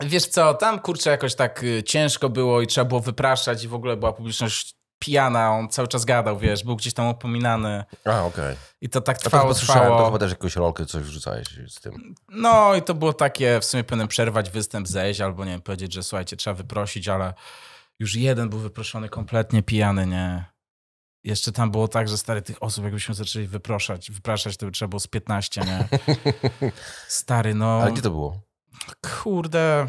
Speaker 2: Wiesz co, tam kurczę jakoś tak y, ciężko było i trzeba było wypraszać i w ogóle była publiczność pijana, on cały czas gadał, wiesz, był gdzieś tam opominany.
Speaker 1: A, okej. Okay. I to tak trwało, to trwało. To chyba też jakąś rolkę coś wrzucałeś z tym.
Speaker 2: No i to było takie, w sumie powinienem przerwać występ, zejść albo, nie wiem, powiedzieć, że słuchajcie, trzeba wyprosić, ale już jeden był wyproszony kompletnie pijany, nie? Jeszcze tam było tak, że stary tych osób, jakbyśmy zaczęli wypraszać, wypraszać, to by trzeba było z 15, nie? Stary, no... Ale gdzie to było?
Speaker 1: Kurde.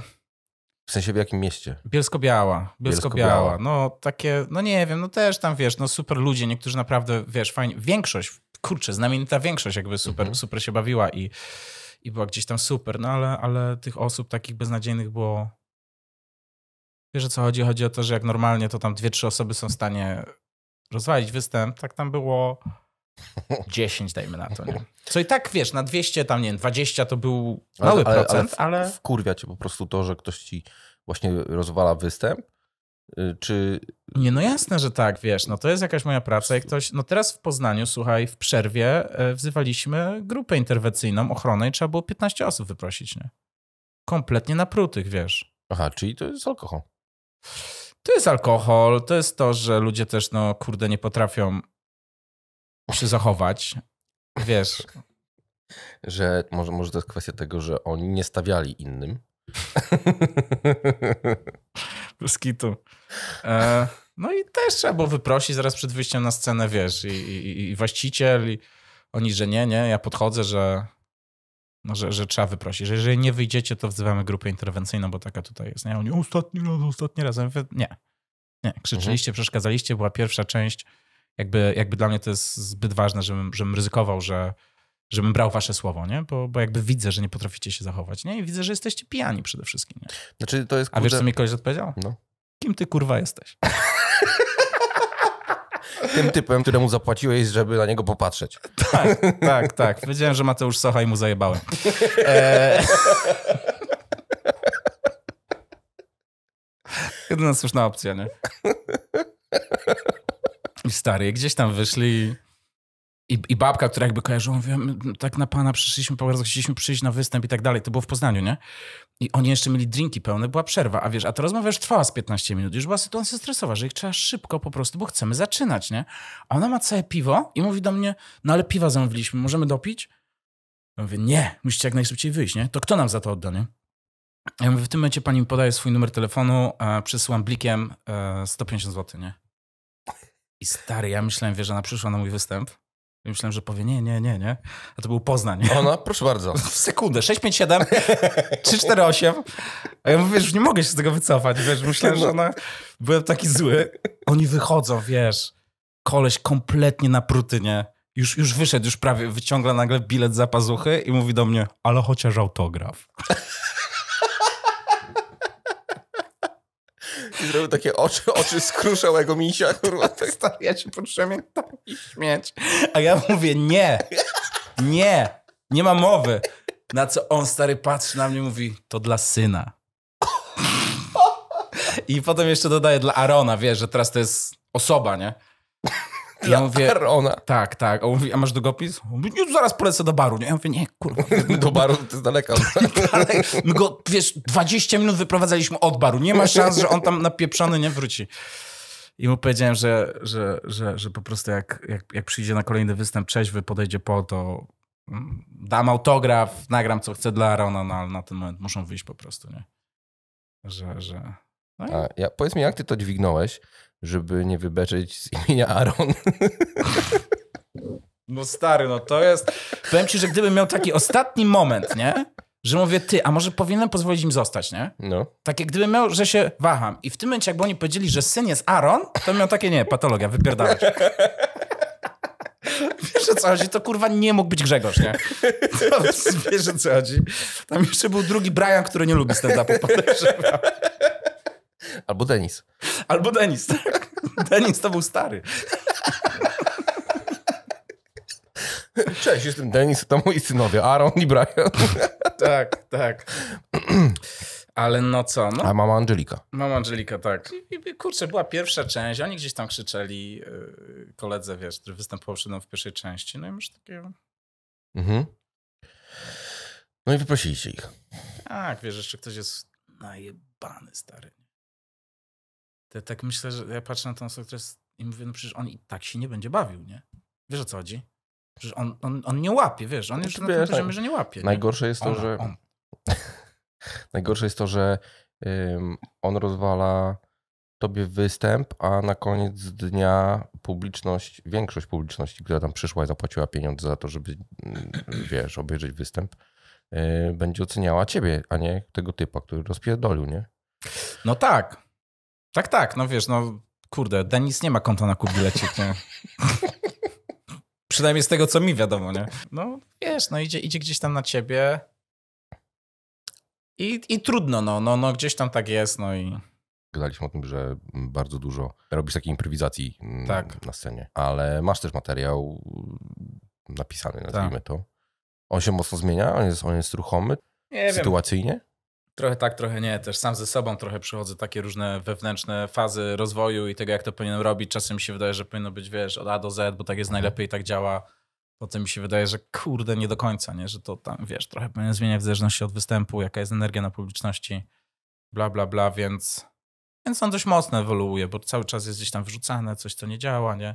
Speaker 1: W sensie w jakim mieście? Bielsko-Biała.
Speaker 2: Bielsko-Biała. No takie, no nie wiem, no też tam wiesz, no super ludzie, niektórzy naprawdę, wiesz, fajnie. Większość, kurczę, znamienita większość jakby super, mhm. super się bawiła i, i była gdzieś tam super, no ale, ale tych osób takich beznadziejnych było... Wiesz o co chodzi? Chodzi o to, że jak normalnie to tam dwie, trzy osoby są w stanie rozwalić występ, tak tam było... 10 dajmy na to, nie? Co i tak, wiesz, na 200 tam, nie 20 to był
Speaker 3: mały ale, ale, procent, ale... ale...
Speaker 1: Wkurwia cię po prostu to, że ktoś ci właśnie rozwala występ,
Speaker 2: y, czy... Nie, no jasne, że tak, wiesz, no to jest jakaś moja praca i ktoś... No teraz w Poznaniu, słuchaj, w przerwie e, wzywaliśmy grupę interwencyjną, ochronę i trzeba było 15 osób wyprosić, nie? Kompletnie naprutych, wiesz. Aha, czyli to jest alkohol. To jest alkohol, to jest to, że ludzie też, no kurde, nie potrafią się zachować.
Speaker 1: Wiesz. Że może, może to jest kwestia tego, że oni nie stawiali innym. Bez
Speaker 2: E, no i też trzeba było wyprosić zaraz przed wyjściem na scenę, wiesz, i, i, i właściciel, i oni, że nie, nie, ja podchodzę, że, no, że, że trzeba wyprosić, że jeżeli nie wyjdziecie, to wzywamy grupę interwencyjną, bo taka tutaj jest. Nie, oni ostatni raz, ostatni raz. nie, nie, krzyczyliście, mhm. przeszkadzaliście, była pierwsza część jakby, jakby dla mnie to jest zbyt ważne, żebym, żebym ryzykował, że, żebym brał wasze słowo, nie? Bo, bo jakby widzę, że nie potraficie się zachować, nie? I widzę, że jesteście pijani przede wszystkim, nie? Znaczy to jest... Kurde... A wiesz, co mi ktoś odpowiedział? No. Kim ty, kurwa, jesteś? Tym typem, któremu zapłaciłeś, żeby na niego popatrzeć. Tak, tak, tak. Wiedziałem, że Mateusz Socha i mu zajebałem. E, Jedna słuszna opcja, nie? I stary, gdzieś tam wyszli i, i babka, która jakby kojarzyła, mówiła, tak na pana przyszliśmy, po raz chcieliśmy przyjść na występ i tak dalej. To było w Poznaniu, nie? I oni jeszcze mieli drinki pełne, była przerwa, a wiesz, a ta rozmowa już trwała z 15 minut. Już była sytuacja stresowa, że ich trzeba szybko po prostu, bo chcemy zaczynać, nie? A ona ma całe piwo i mówi do mnie, no ale piwa zamówiliśmy, możemy dopić? Ja mówię, nie, musicie jak najszybciej wyjść, nie? To kto nam za to odda, nie? Ja mówię, w tym momencie pani mi podaje swój numer telefonu, e, przesyłam blikiem 150 e, zł, nie? I stary, ja myślałem, wie, że ona przyszła na mój występ. I myślałem, że powie nie, nie, nie, nie. A to był Poznań. Ona? Proszę bardzo. W sekundę. 4, 8. A ja mówię, już nie mogę się z tego wycofać. Wiesz, myślałem, że ona... Byłem taki zły. Oni wychodzą, wiesz. Koleś kompletnie na prutynie. Już, już wyszedł, już prawie wyciąga nagle bilet za pazuchy i mówi do mnie, ale chociaż
Speaker 1: autograf. I zrobił takie oczy, oczy skruszałego misia, kurwa, tak stary, ja się potrzebuję tak, i śmieć.
Speaker 2: A ja mówię, nie, nie, nie ma mowy. Na co on, stary, patrzy na mnie mówi, to dla syna. I potem jeszcze dodaje dla Arona, wiesz, że teraz to jest osoba, nie? Dla ja mówię, Arona. Tak, tak. A mówi, a masz długopis? On mówi, nie, zaraz polecę do baru. Nie? Ja mówię, nie, kurwa. Do baru to jest daleka. Tak, tak. My go, wiesz, 20 minut wyprowadzaliśmy od baru. Nie ma szans, że on tam napieprzony nie wróci. I mu powiedziałem, że, że, że, że po prostu jak, jak, jak przyjdzie na kolejny występ trzeźwy, podejdzie po to, mm, dam autograf, nagram co chcę dla Arona, no, ale na ten moment muszą wyjść po prostu, nie? Że, że...
Speaker 1: No i... a ja, powiedz mi, jak ty to dźwignąłeś? żeby nie wybeczyć z imienia Aaron.
Speaker 2: No stary, no to jest... Powiem ci, że gdybym miał taki ostatni moment, nie? Że mówię, ty, a może powinienem pozwolić im zostać, nie? No. Tak jak gdybym miał, że się waham. I w tym momencie, jakby oni powiedzieli, że syn jest Aaron, to miał takie, nie, patologia, wypierdalać. Wiesz o co chodzi? To kurwa nie mógł być Grzegorz, nie? wiesz o co chodzi? Tam jeszcze był drugi Brian, który nie lubi stand-upu. Podejrzewam. Albo Denis.
Speaker 1: Albo Denis, tak. Denis to był stary. Cześć, jestem Denis, to moi synowie Aaron i Brian. Tak, tak. Ale no co? No, A mama Angelika.
Speaker 2: Mama Angelika, tak. I, i, kurczę, była pierwsza część, oni gdzieś tam krzyczeli, yy, koledze, wiesz, który występował przed w pierwszej części, no i już takie...
Speaker 3: Mhm. No i wyprosiliście ich.
Speaker 2: Tak, wiesz, jeszcze ktoś jest najebany, stary. To tak myślę, że ja patrzę na tą stres i mówię, no przecież on i tak się nie będzie bawił, nie? Wiesz o co chodzi? Przecież on, on, on nie łapie, wiesz, on już na tym tak. że nie łapie. Najgorsze nie? jest to, że... On.
Speaker 1: najgorsze jest to, że um, on rozwala tobie występ, a na koniec dnia publiczność, większość publiczności, która tam przyszła i zapłaciła pieniądze za to, żeby mm, wiesz, obejrzeć występ, y, będzie oceniała ciebie, a nie tego typa, który rozpierdolił, nie?
Speaker 2: No tak. Tak, tak, no wiesz, no kurde, Denis nie ma konta na kubilecie. nie? Przynajmniej z tego, co mi wiadomo, nie? No wiesz, no idzie, idzie gdzieś tam na ciebie
Speaker 1: i, i trudno, no, no, no gdzieś tam tak jest, no i gadaliśmy o tym, że bardzo dużo robisz takiej improwizacji mm, tak. na scenie, ale masz też materiał napisany, nazwijmy tak. to. On się mocno zmienia, on jest, on jest ruchomy
Speaker 2: nie sytuacyjnie? Wiem. Trochę tak, trochę nie. Też sam ze sobą trochę przychodzę takie różne wewnętrzne fazy rozwoju i tego, jak to powinienem robić. Czasem mi się wydaje, że powinno być, wiesz, od A do Z, bo tak jest mhm. najlepiej i tak działa. Potem mi się wydaje, że kurde, nie do końca, nie? Że to tam, wiesz, trochę powinien zmieniać w zależności od występu, jaka jest energia na publiczności, bla, bla, bla, więc... Więc on dość mocno ewoluuje, bo cały czas jest gdzieś tam wrzucane, coś, co nie działa, nie?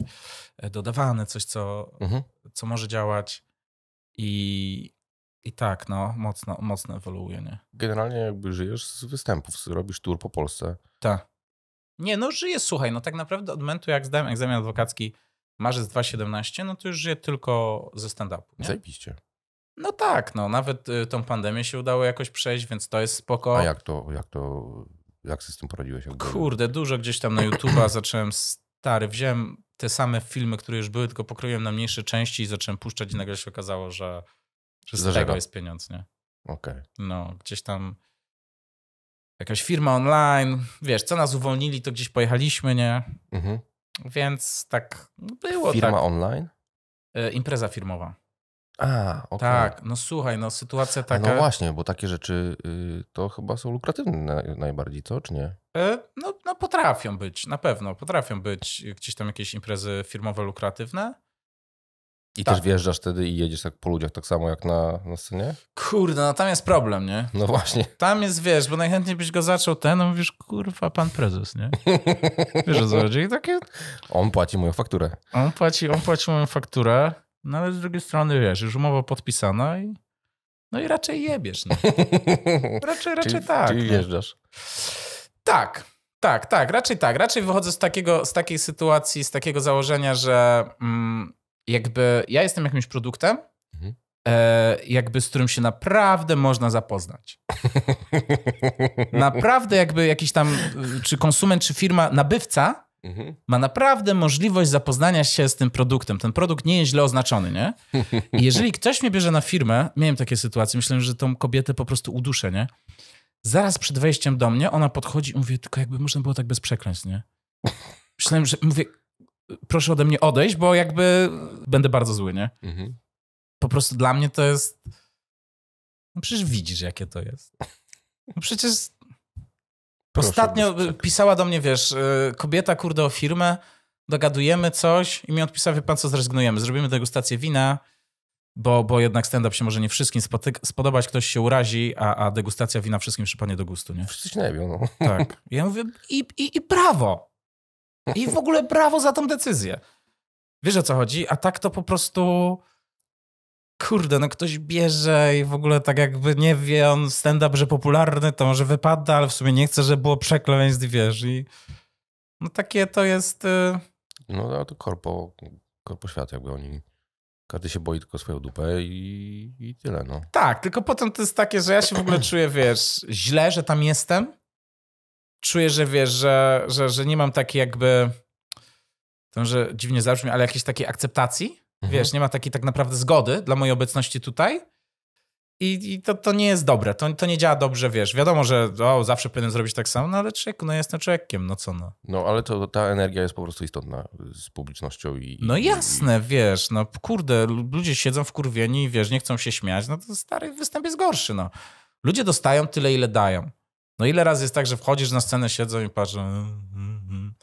Speaker 2: E, dodawane, coś, co, mhm. co może działać. I, i tak, no, mocno, mocno ewoluuje,
Speaker 1: nie? Generalnie jakby żyjesz z występów, robisz tour po Polsce. Tak.
Speaker 2: Nie, no żyję, słuchaj, no tak naprawdę od momentu jak zdałem egzamin adwokacki marzec 2017, no to już żyję tylko ze stand-upu. Zajebiście. No tak, no nawet y, tą pandemię się udało jakoś przejść, więc to jest spoko. A jak to, jak to, jak się z tym poradziłeś? Kurde, dużo gdzieś tam na YouTube'a zacząłem, stary, wziąłem te same filmy, które już były, tylko pokroiłem na mniejsze części i zacząłem puszczać i nagle się okazało, że z Zażera. tego jest pieniądz, nie? Okej. Okay. No, gdzieś tam jakaś firma online, wiesz, co nas uwolnili, to gdzieś pojechaliśmy, nie? Mhm. Więc tak było. Firma tak. online? E, impreza firmowa. A, okay. Tak, no słuchaj, no sytuacja taka. A no właśnie,
Speaker 1: bo takie rzeczy y, to chyba są lukratywne najbardziej, co, czy nie?
Speaker 2: E, no, no potrafią być, na pewno, potrafią być gdzieś tam jakieś imprezy firmowe lukratywne.
Speaker 1: I tak. też wjeżdżasz wtedy i jedziesz tak po ludziach, tak samo jak na, na scenie?
Speaker 2: Kurde, no tam jest problem, nie? No właśnie. Tam jest, wiesz, bo najchętniej byś go zaczął ten, a no mówisz, kurwa, pan prezes, nie?
Speaker 1: wiesz o co chodzi? I takie... On płaci moją fakturę. On
Speaker 2: płaci, on płaci moją fakturę, no ale z drugiej strony, wiesz, już umowa podpisana i... No i raczej jebiesz, no. raczej, raczej czyli, tak. Czyli wjeżdżasz. Tak. Tak, tak, raczej tak. Raczej wychodzę z, takiego, z takiej sytuacji, z takiego założenia, że... Mm, jakby ja jestem jakimś produktem, mhm. e, jakby z którym się naprawdę można zapoznać. naprawdę jakby jakiś tam, e, czy konsument, czy firma, nabywca mhm. ma naprawdę możliwość zapoznania się z tym produktem. Ten produkt nie jest źle oznaczony, nie? I jeżeli ktoś mnie bierze na firmę, miałem takie sytuacje, myślałem, że tą kobietę po prostu uduszę, nie? Zaraz przed wejściem do mnie ona podchodzi i mówi, tylko jakby można było tak bez przekleństw, nie? Myślałem, że mówię, proszę ode mnie odejść, bo jakby będę bardzo zły, nie? Mhm. Po prostu dla mnie to jest... No przecież widzisz, jakie to jest. No przecież... Proszę Ostatnio pisała do mnie, wiesz, y, kobieta, kurde, o firmę, dogadujemy coś i mi odpisała, wie pan co, zrezygnujemy, zrobimy degustację wina, bo, bo jednak stand-up się może nie wszystkim spodobać, ktoś się urazi, a, a degustacja wina wszystkim przypadnie do gustu, nie? Wszyscy się wiem, no. Tak. Ja mówię, i, i, i prawo. I w ogóle brawo za tą decyzję. Wiesz o co chodzi? A tak to po prostu. Kurde, no ktoś bierze i w ogóle tak jakby nie wie, on stand-up, że popularny, to może wypada, ale w sumie nie chce, żeby było przekleństw, wiesz. I no takie to jest. Y,
Speaker 1: no a no, to korpo, korpo świat, jakby oni każdy się boi tylko swoją dupę i, i, tyle, no.
Speaker 2: Tak, tylko potem to jest takie, że ja się w ogóle czuję, wiesz, źle, że tam jestem, czuję, że wiesz, że, że, że nie mam takiej jakby, to że dziwnie zabrzmi, ale jakiejś takiej akceptacji. Mhm. Wiesz, nie ma takiej tak naprawdę zgody dla mojej obecności tutaj. I, i to, to nie jest dobre, to, to nie działa dobrze, wiesz. Wiadomo, że o, zawsze powinienem zrobić tak samo, no ale człowiek, no jestem człowiekiem, no co
Speaker 1: no. No ale to ta energia jest po prostu istotna z publicznością i...
Speaker 2: no i, jasne, i... wiesz, no kurde, ludzie siedzą wkurwieni i wiesz, nie chcą się śmiać, no to stary występ jest gorszy, no. Ludzie dostają tyle, ile dają. No ile razy jest tak, że wchodzisz na scenę, siedzą i patrzą. Mm, mm, mm.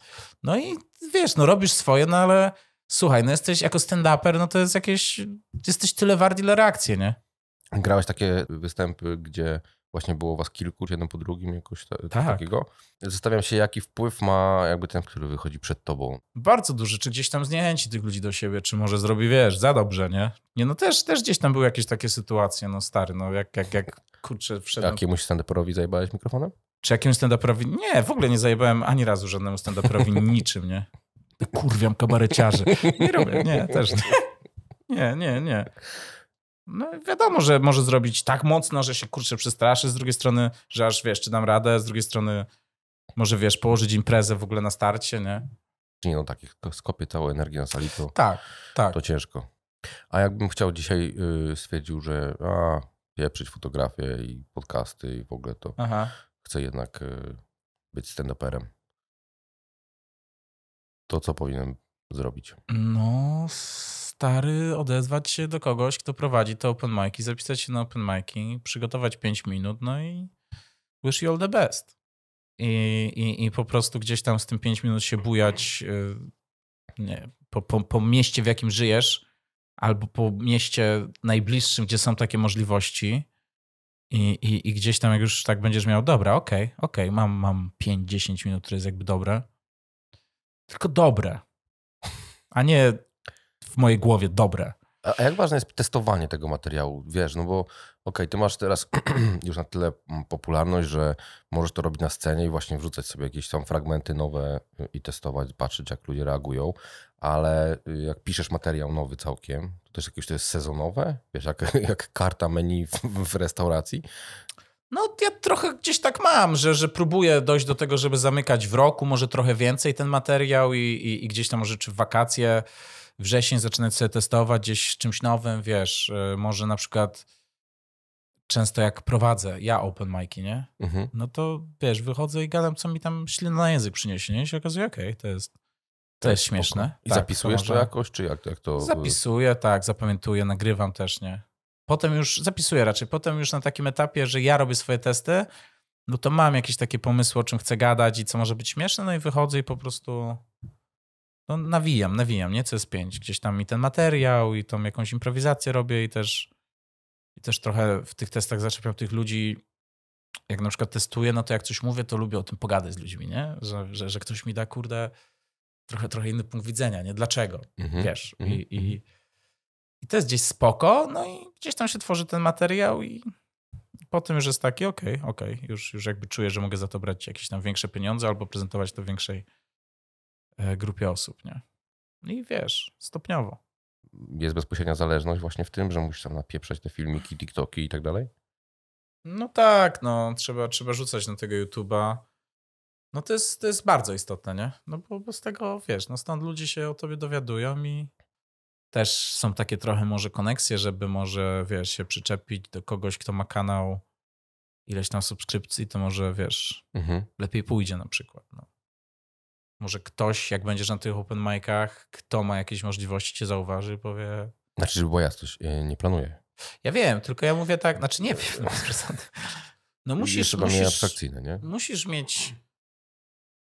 Speaker 2: No i wiesz, no robisz swoje, no ale słuchaj, no jesteś jako stand-uper, no to jest jakieś, jesteś tyle wart, ile reakcje, nie?
Speaker 1: Grałeś takie występy, gdzie Właśnie było was kilku, jeden po drugim, jakoś ta, tak. takiego. Zastanawiam się, jaki wpływ ma jakby ten, który wychodzi przed tobą.
Speaker 2: Bardzo duży, czy gdzieś tam zniechęci tych ludzi do siebie, czy może zrobi, wiesz, za dobrze, nie? Nie, no też, też gdzieś tam były jakieś takie sytuacje, no stary, no jak, jak, jak
Speaker 1: kurczę, wszedłem... Jakiemuś stand-uperowi zajebałeś mikrofonem?
Speaker 2: Czy jakimś stand-uperowi? Nie, w ogóle nie zajebałem ani razu żadnemu
Speaker 1: stand-uperowi
Speaker 2: niczym, nie? Kurwiam kabareciarzy. Nie
Speaker 1: robię, nie, też nie.
Speaker 2: Nie, nie, nie. No wiadomo, że może zrobić tak mocno, że się kurczę przestraszy, z drugiej strony, że aż wiesz, czy dam radę, z drugiej strony może wiesz, położyć imprezę w ogóle na starcie, nie?
Speaker 1: Nie, no takich, skopię całą energię na sali, to, tak, tak. to ciężko. A jakbym chciał dzisiaj yy, stwierdził, że a, pieprzyć fotografię i podcasty i w ogóle to Aha. chcę jednak yy, być stand-uperem. To co powinienem zrobić?
Speaker 3: No
Speaker 2: stary, odezwać się do kogoś, kto prowadzi te open mic'i, zapisać się na open mic'i, przygotować 5 minut, no i wish you all the best. I, i, i po prostu gdzieś tam z tym 5 minut się bujać y, nie, po, po, po mieście, w jakim żyjesz, albo po mieście najbliższym, gdzie są takie możliwości. I, i, I gdzieś tam, jak już tak będziesz miał, dobra, okej, okay, okej, okay, mam, mam 5-10 minut, które jest jakby dobre. Tylko dobre. A nie mojej głowie dobre.
Speaker 1: A jak ważne jest testowanie tego materiału? Wiesz, no bo okej, okay, ty masz teraz już na tyle mm, popularność, że możesz to robić na scenie i właśnie wrzucać sobie jakieś tam fragmenty nowe y, i testować, patrzeć jak ludzie reagują, ale y, jak piszesz materiał nowy całkiem, to też jakieś to jest sezonowe? Wiesz, jak, jak karta menu w, w restauracji?
Speaker 2: No, ja trochę gdzieś tak mam, że, że próbuję dojść do tego, żeby zamykać w roku może trochę więcej ten materiał i, i, i gdzieś tam może czy w wakacje wrzesień zaczynać sobie testować gdzieś czymś nowym, wiesz, y, może na przykład często jak prowadzę ja open mic'i, nie? Mhm. No to wiesz, wychodzę i gadam, co mi tam ślina na język przyniesie, nie? I się okazuje, okej, okay, to jest... To tak, jest śmieszne. I tak, zapisujesz to może... jakoś, czy jak, jak to? Y, zapisuję, tak, zapamiętuję, nagrywam też, nie? Potem już, zapisuję raczej, potem już na takim etapie, że ja robię swoje testy, no to mam jakieś takie pomysły, o czym chcę gadać i co może być śmieszne, no i wychodzę i po prostu no, nawijam, nawijam, nie? CS5. Gdzieś tam mi ten materiał, i tą jakąś improwizację robię, i też, i też trochę w tych testach zaczepiam tych ludzi. Jak na przykład testuję, no to jak coś mówię, to lubię o tym pogadać z ludźmi, nie? Że, że, że ktoś mi da, kurde, trochę, trochę inny punkt widzenia, nie? Dlaczego? Mhm. Wiesz. I, mhm, i, mhm. I to jest gdzieś spoko, no i gdzieś tam się tworzy ten materiał i potem już jest taki, okej, okay, okej, okay, już, już jakby czuję, że mogę za to brać jakieś tam większe pieniądze albo prezentować to w większej E, grupie osób, nie? No I wiesz, stopniowo.
Speaker 1: Jest bezpośrednia zależność właśnie w tym, że musisz tam napieprzać te filmiki, TikToki i tak dalej?
Speaker 2: No tak, no trzeba, trzeba rzucać na tego YouTube'a. No to jest, to jest bardzo istotne, nie? No bo, bo z tego, wiesz, no stąd ludzie się o tobie dowiadują i też są takie trochę może koneksje, żeby może, wiesz, się przyczepić do kogoś, kto ma kanał ileś tam subskrypcji, to może, wiesz, mhm. lepiej pójdzie na przykład. No może ktoś, jak będziesz na tych open micach, kto ma jakieś możliwości, cię zauważy powie...
Speaker 1: Znaczy, żeby ja jasność, y, nie planuję.
Speaker 2: Ja wiem, tylko ja mówię tak, znaczy nie wiem. No, no musisz... Jeszcze musisz, abstrakcyjne, nie? Musisz mieć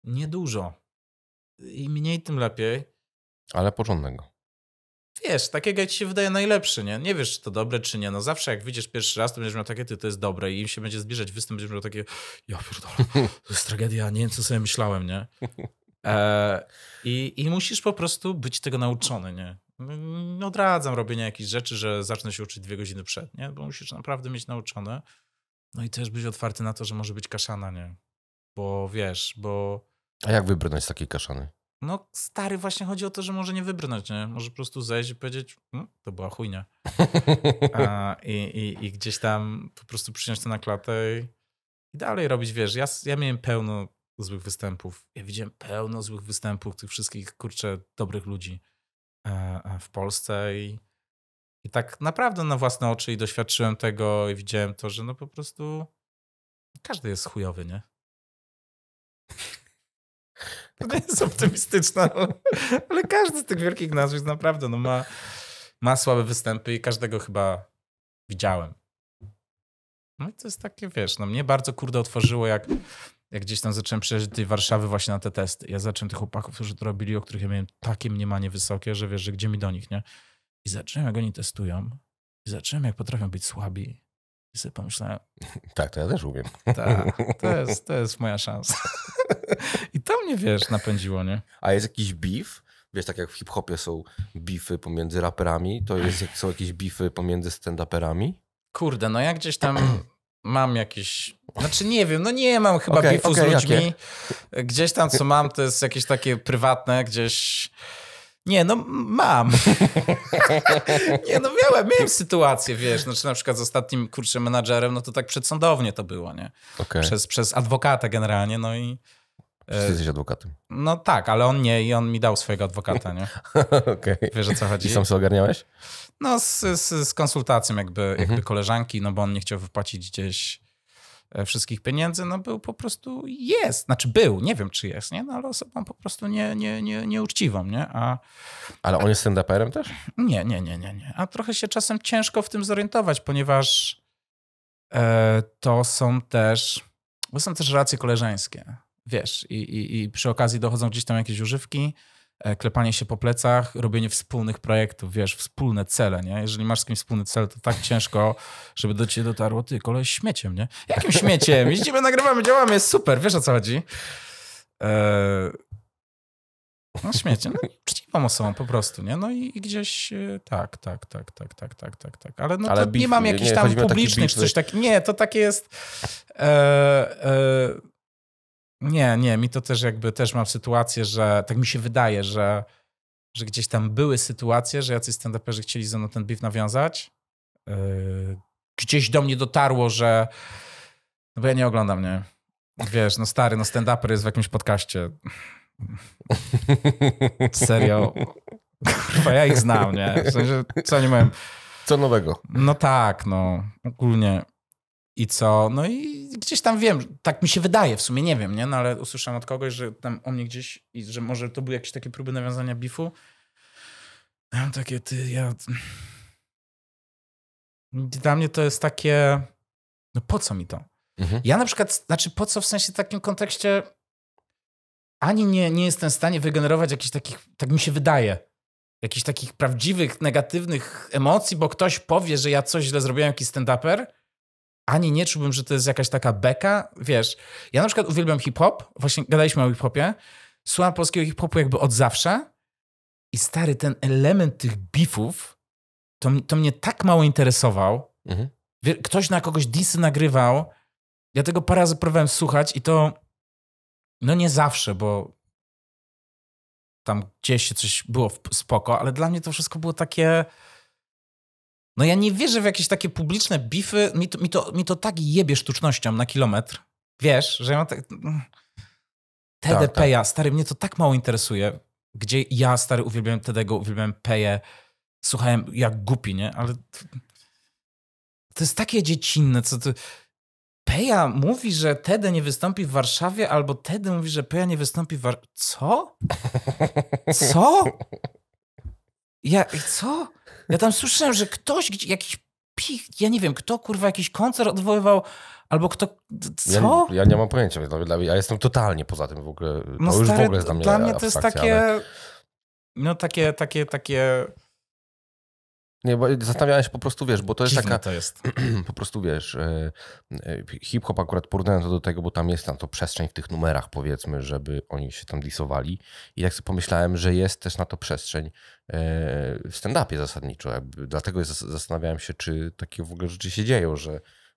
Speaker 2: niedużo. I mniej, tym lepiej.
Speaker 1: Ale porządnego.
Speaker 2: Wiesz, takiego jak ci się wydaje najlepszy, nie? Nie wiesz, czy to dobre, czy nie. No zawsze jak widzisz pierwszy raz, to będziesz miał takie, ty, to jest dobre i im się będzie zbliżać występ, będziesz miał takie, ja pierdolę, to jest tragedia, nie wiem, co sobie myślałem, nie? E, i, I musisz po prostu być tego nauczony, nie? Mm, odradzam robienia jakichś rzeczy, że zacznę się uczyć dwie godziny przed, nie? Bo musisz naprawdę mieć nauczone. No i też być otwarty na to, że może być kaszana, nie?
Speaker 1: Bo wiesz, bo... A jak wybrnąć z takiej kaszany?
Speaker 2: No stary, właśnie chodzi o to, że może nie wybrnąć, nie? Może po prostu zejść i powiedzieć, mm, to była chujnia. A, i, i, i, gdzieś tam po prostu przyjąć to na klatę i, i dalej robić, wiesz, ja, ja miałem pełno złych występów. Ja widziałem pełno złych występów tych wszystkich, kurczę, dobrych ludzi e, e, w Polsce i, i tak naprawdę na własne oczy i doświadczyłem tego i widziałem to, że no po prostu każdy jest chujowy, nie? To nie jest optymistyczna, ale każdy z tych wielkich nazwisk naprawdę no ma, ma słabe występy i każdego chyba widziałem. No i to jest takie, wiesz, no mnie bardzo kurde otworzyło, jak jak gdzieś tam zacząłem przejeżdżać tej Warszawy właśnie na te testy, ja zacząłem tych chłopaków, którzy to robili, o których ja miałem takie mniemanie wysokie, że wiesz, że gdzie mi do nich, nie? I zacząłem, jak oni testują, i zacząłem, jak potrafią być słabi. I sobie pomyślałem.
Speaker 1: Tak, to ja też umiem. Tak, to jest,
Speaker 2: to jest moja szansa. I to
Speaker 1: mnie, wiesz, napędziło, nie? A jest jakiś beef? Wiesz, tak jak w hip-hopie są beefy pomiędzy raperami, to jest, są jakieś beefy pomiędzy stand-uperami?
Speaker 2: Kurde, no ja gdzieś tam mam jakieś. Znaczy nie wiem, no nie mam chyba okay, bifu okay, z ludźmi. Okay. Gdzieś tam co mam, to jest jakieś takie prywatne, gdzieś. Nie, no mam. nie, no miałem, miałem sytuację, wiesz, znaczy na przykład z ostatnim, kurczę, menadżerem, no to tak przedsądownie to było, nie? Przez, przez adwokata generalnie, no i... Ty e, jesteś adwokatem. No tak, ale on nie i on mi dał swojego adwokata, nie?
Speaker 1: Okej. Okay. Wiesz o co chodzi. I sam sobie ogarniałeś?
Speaker 2: No z, z, z konsultacją jakby, mhm. jakby koleżanki, no bo on nie chciał wypłacić gdzieś e, wszystkich pieniędzy, no był po prostu, jest, znaczy był, nie wiem czy jest, nie? No ale osobą po prostu nie, nie, nie, nieuczciwą, nie? A, ale on jest stand-uperem też? Nie, nie, nie, nie, nie. A trochę się czasem ciężko w tym zorientować, ponieważ e, to są też, bo są też racje koleżeńskie wiesz, i, i, i przy okazji dochodzą gdzieś tam jakieś używki, e, klepanie się po plecach, robienie wspólnych projektów, wiesz, wspólne cele, nie? Jeżeli masz z kimś wspólny cel, to tak ciężko, żeby do ciebie dotarło, ty koleś śmieciem, nie?
Speaker 3: Jakim śmieciem? Jeździmy,
Speaker 2: nagrywamy, działamy, jest super, wiesz o co chodzi? Eee... No śmieciem, no uczciwą osobą po prostu, nie? No i, i gdzieś e, tak, tak, tak, tak, tak, tak, tak, tak. Ale, no Ale beef, nie mam jakichś tam publicznych, coś takiego. Nie, to takie jest... Eee, eee nie, nie, mi to też jakby też mam sytuację, że tak mi się wydaje, że, że gdzieś tam były sytuacje, że jacyś stand chcieli ze mną ten beef nawiązać. Yy, gdzieś do mnie dotarło, że no bo ja nie oglądam, nie? Wiesz, no stary, no stand jest w jakimś podcaście. Serio. Kurwa, ja ich znam, nie? W sensie, co nie mają... Co nowego? No tak, no. Ogólnie i co. No i gdzieś tam wiem, tak mi się wydaje, w sumie nie wiem, nie? No ale usłyszałem od kogoś, że tam o mnie gdzieś, i że może to były jakieś takie próby nawiązania bifu. Ja mam takie, ty, ja... Dla mnie to jest takie, no po co mi to? Mhm. Ja na przykład, znaczy po co w sensie takim kontekście ani nie, nie jestem w stanie wygenerować jakichś takich, tak mi się wydaje, jakichś takich prawdziwych, negatywnych emocji, bo ktoś powie, że ja coś źle zrobiłem, jakiś stand-uper, ani nie czułbym, że to jest jakaś taka beka. Wiesz, ja na przykład uwielbiam hip-hop, właśnie gadaliśmy o hip-hopie, słucham polskiego hip-hopu jakby od zawsze i stary, ten element tych bifów to, to mnie tak mało interesował. Mhm. Ktoś na kogoś disy nagrywał, ja tego parę razy próbowałem słuchać i to no nie zawsze, bo tam gdzieś się coś było spoko, ale dla mnie to wszystko było takie no ja nie wierzę w jakieś takie publiczne bify. Mi to, mi to, mi to tak jebie sztucznością na kilometr. Wiesz, że ja tak... TDP,
Speaker 3: tak, tak. ja,
Speaker 2: stary, mnie to tak mało interesuje. Gdzie ja, stary, uwielbiałem TD'ego, uwielbiałem Peje. Słuchałem jak głupi, nie? Ale to jest takie dziecinne, co ty... Peja mówi, że Tede nie wystąpi w Warszawie, albo Tede mówi, że Peja nie wystąpi w Warszawie. Co? Co? Ja, co? Ja tam słyszałem, że ktoś, jakiś pich, ja nie wiem, kto kurwa jakiś koncert odwoływał, albo kto, co? Ja, ja nie mam
Speaker 1: pojęcia, ja jestem totalnie poza tym w ogóle, no to stary, już w ogóle jest dla mnie Dla mnie to jest takie, ale...
Speaker 2: no takie, takie, takie
Speaker 1: nie, bo zastanawiałem się po prostu, wiesz, bo to jest Dziwne taka... to jest. po prostu, wiesz, e, e, hip-hop akurat porównałem to do tego, bo tam jest tam to przestrzeń w tych numerach, powiedzmy, żeby oni się tam disowali. I tak sobie pomyślałem, że jest też na to przestrzeń e, w stand-upie zasadniczo. Jakby. Dlatego jest, zastanawiałem się, czy takie w ogóle rzeczy się dzieją, że,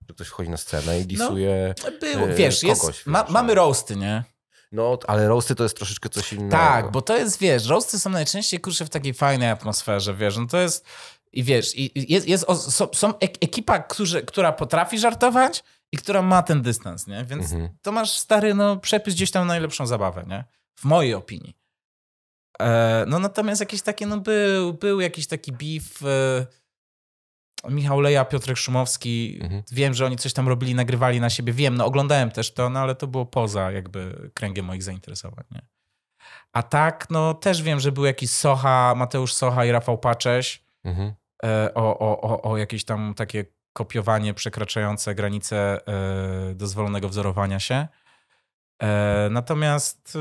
Speaker 1: że ktoś wchodzi na scenę i no, disuje no, był, wiesz, kogoś. Jest, wiesz, ma, no. mamy roasty, nie? No, ale roasty to jest troszeczkę
Speaker 2: coś innego. Tak, bo to jest, wiesz, roasty są najczęściej, kurczę, w takiej fajnej atmosferze, wiesz, no to jest i wiesz, i jest, jest, są, są ekipa, którzy, która potrafi żartować i która ma ten dystans, nie? Więc mhm. to masz, stary, no, przepis gdzieś tam najlepszą zabawę, nie? W mojej opinii. E, no natomiast jakieś takie, no był, był jakiś taki beef... E, Michał Leja, Piotrek Szumowski. Mhm. Wiem, że oni coś tam robili, nagrywali na siebie. Wiem, no oglądałem też to, no ale to było poza jakby kręgiem moich zainteresowań. Nie? A tak, no też wiem, że był jakiś Socha, Mateusz Socha i Rafał Pacześ. Mhm. E, o, o, o, o jakieś tam takie kopiowanie przekraczające granice e, dozwolonego wzorowania się. E, natomiast,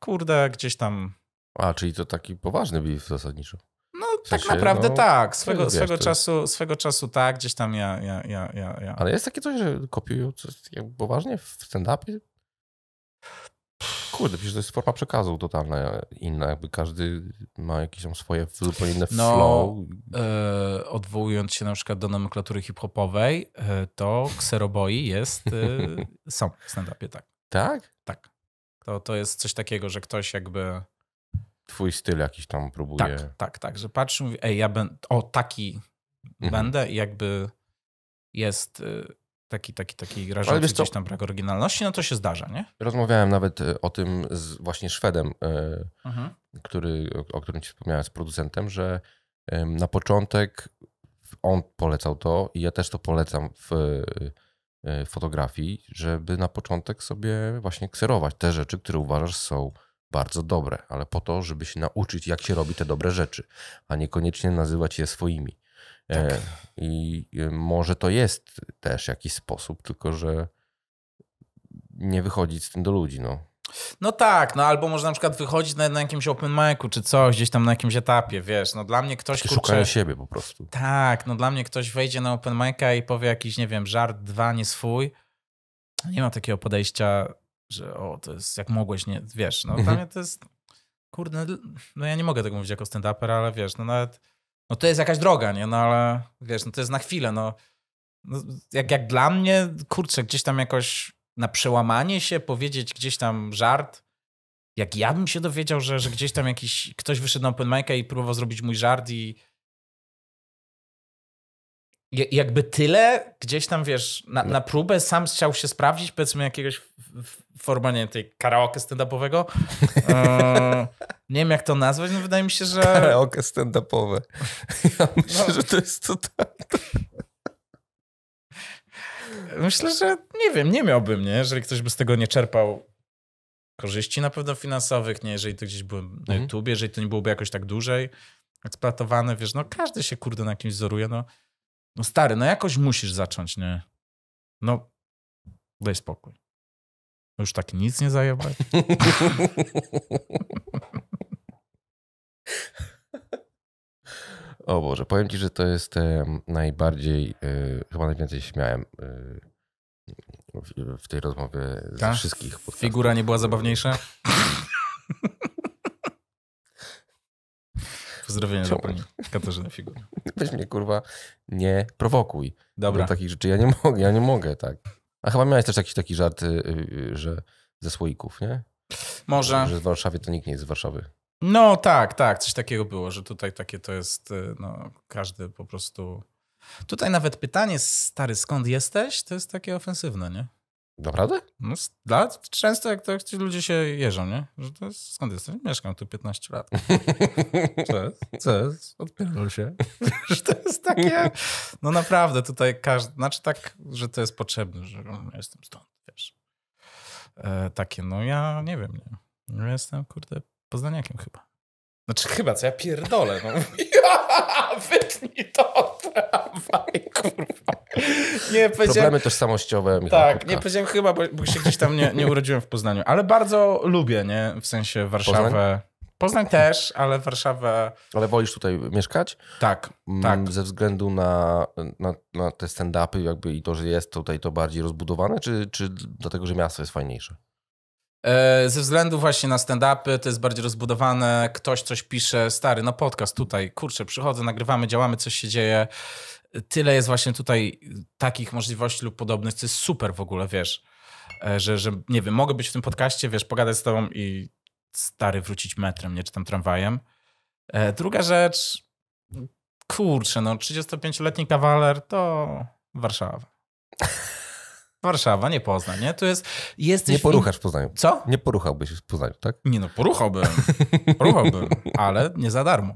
Speaker 2: kurde,
Speaker 1: gdzieś tam. A, czyli to taki poważny bif zasadniczo. No, w tak sensie, tak naprawdę no, tak. Swego, wiesz, swego, czasu,
Speaker 2: swego czasu tak, gdzieś tam ja, ja, ja, ja, ja. Ale jest
Speaker 1: takie coś, że kopiują coś tak poważnie w stand-upie? Kurde, przecież to jest forma przekazu totalna inna, jakby każdy ma jakieś tam swoje zupełnie inne no, flow.
Speaker 2: E, odwołując się na przykład do nomenklatury hip-hopowej, e, to kseroboi jest, yy, są w stand-upie, tak. Tak? Tak. To, to jest coś takiego, że ktoś jakby...
Speaker 1: Twój styl jakiś tam próbuje. Tak,
Speaker 2: tak, tak, że patrzy mówi, ej, ja będę, o taki mhm. będę i jakby jest y, taki, taki, taki rażący gdzieś co? tam brak oryginalności, no to się zdarza, nie?
Speaker 1: Rozmawiałem nawet e, o tym z właśnie Szwedem, e, mhm. który, o którym ci wspomniałem, z producentem, że na początek on polecał to i ja też to polecam w e, fotografii, żeby na początek sobie właśnie kserować te rzeczy, które uważasz są bardzo dobre, ale po to, żeby się nauczyć, jak się robi te dobre rzeczy, a niekoniecznie nazywać je swoimi. Tak. E, I e, może to jest też jakiś sposób, tylko że nie wychodzić z tym do ludzi. No.
Speaker 2: No tak, no albo może na przykład wychodzić na, na jakimś open micu czy coś, gdzieś tam na jakimś etapie, wiesz, no dla mnie ktoś... Takie kurczę, szukają siebie po prostu. Tak, no dla mnie ktoś wejdzie na open mica i powie jakiś, nie wiem, żart, dwa, nie swój. No nie ma takiego podejścia, że o, to jest jak mogłeś, nie, wiesz, no dla mhm. mnie to jest... Kurde, no ja nie mogę tego mówić jako stand ale wiesz, no nawet no to jest jakaś droga, nie? No ale wiesz, no to jest na chwilę, no. no jak, jak dla mnie, kurczę, gdzieś tam jakoś na przełamanie się, powiedzieć gdzieś tam żart, jak ja bym się dowiedział, że, że gdzieś tam jakiś ktoś wyszedł na open mic'a i próbował zrobić mój żart i jakby tyle gdzieś tam, wiesz, na, na, próbę sam chciał się sprawdzić, powiedzmy jakiegoś formalnie tej karaoke stand-upowego. E, nie wiem, jak to nazwać, no wydaje mi się, że... Karaoke stand-upowe. Ja myślę, no. że to jest to tak. Myślę, że nie wiem, nie miałbym, nie? Jeżeli ktoś by z tego nie czerpał korzyści na pewno finansowych, nie? Jeżeli to gdzieś byłem na mhm. YouTube, jeżeli to nie byłoby jakoś tak dłużej eksploatowane, wiesz, no każdy się kurde na kimś wzoruje, no no stary, no jakoś musisz zacząć, nie? No, daj spokój. już tak nic nie zajebać.
Speaker 1: o Boże, powiem ci, że to jest najbardziej, e, chyba najwięcej śmiałem y, w, w, tej rozmowie Ta? ze wszystkich. Podcastów.
Speaker 2: Figura nie była zabawniejsza?
Speaker 1: Pozdrowienia Czemu? dla pani. Katarzyna Figura. Weź mnie kurwa nie prowokuj. Dobra. Do takich rzeczy ja nie mogę, ja nie mogę, tak. A chyba miałeś też jakiś taki żart, y, y, y, że ze słoików, nie? Może. Że w Warszawie to nikt nie jest z Warszawy.
Speaker 2: No tak, tak, coś takiego było, że tutaj takie to jest, no każdy po prostu... Tutaj nawet pytanie, stary, skąd jesteś, to jest takie ofensywne, nie? Naprawdę? No, da, często jak to ludzie się jeżą, nie? Że to jest, skąd jesteś? Mieszkam tu 15 lat. co jest? Co jest? Odpierdol się. że
Speaker 3: to jest takie...
Speaker 2: No naprawdę, tutaj każdy... Znaczy tak, że to jest potrzebne, że no, ja jestem
Speaker 3: stąd, wiesz.
Speaker 2: E, takie, no ja nie wiem, nie. jestem, kurde,
Speaker 1: poznaniakiem chyba. Znaczy chyba, co ja pierdolę, no. Wytnij to,
Speaker 2: tramwaj, kurwa. Nie, Problemy tożsamościowe. Michał tak, Kupka. nie powiedziałem chyba, bo, bo się gdzieś tam nie, nie, urodziłem w Poznaniu, ale bardzo lubię, nie? W sensie Warszawę. Poznań? Poznań też, ale Warszawę.
Speaker 1: Ale wolisz tutaj mieszkać? Tak, mm, tak. Ze względu na, na, na te stand-upy jakby i to, że jest tutaj to bardziej rozbudowane, czy, czy dlatego, że miasto jest fajniejsze? E, ze względu właśnie na stand-upy, to
Speaker 2: jest bardziej rozbudowane, ktoś coś pisze, stary, no podcast tutaj, kurczę, przychodzę, nagrywamy, działamy, coś się dzieje. Tyle jest właśnie tutaj takich możliwości lub podobnych, co jest super w ogóle, wiesz, e, że, że nie wiem, mogę być w tym podcaście, wiesz, pogadać z tobą i stary wrócić metrem, nie czy tam tramwajem. E, druga rzecz, kurczę, no 35-letni kawaler to Warszawa. Warszawa, nie Poznań, nie? Tu jest, jesteś... Nie poruchasz w Poznaniu. Co? Nie poruchałbyś w Poznaniu, tak? Nie no, poruchałbym. Poruchałbym, ale nie za darmo.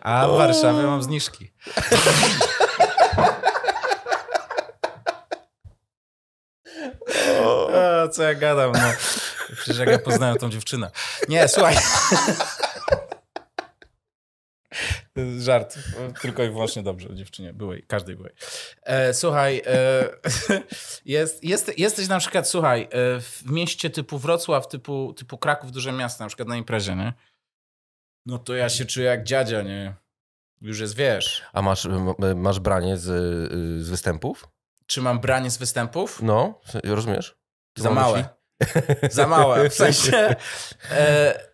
Speaker 2: A w Warszawie mam zniżki. O, co ja gadam, no. Przecież jak ja poznałem tą dziewczynę. Nie, słuchaj. Żart. No, tylko i wyłącznie dobrze dziewczynie. Byłej, każdej byłej. E, słuchaj, e, jest, jest, jesteś na przykład, słuchaj, e, w mieście typu Wrocław, typu, typu Kraków, duże miasto, na przykład na imprezie, nie? No to ja się czuję jak dziadzia, nie? Już jest, wiesz.
Speaker 1: A masz, masz branie z, y, z występów?
Speaker 2: Czy mam branie z występów?
Speaker 1: No, rozumiesz? Za małe. Za małe. W sensie...
Speaker 2: E,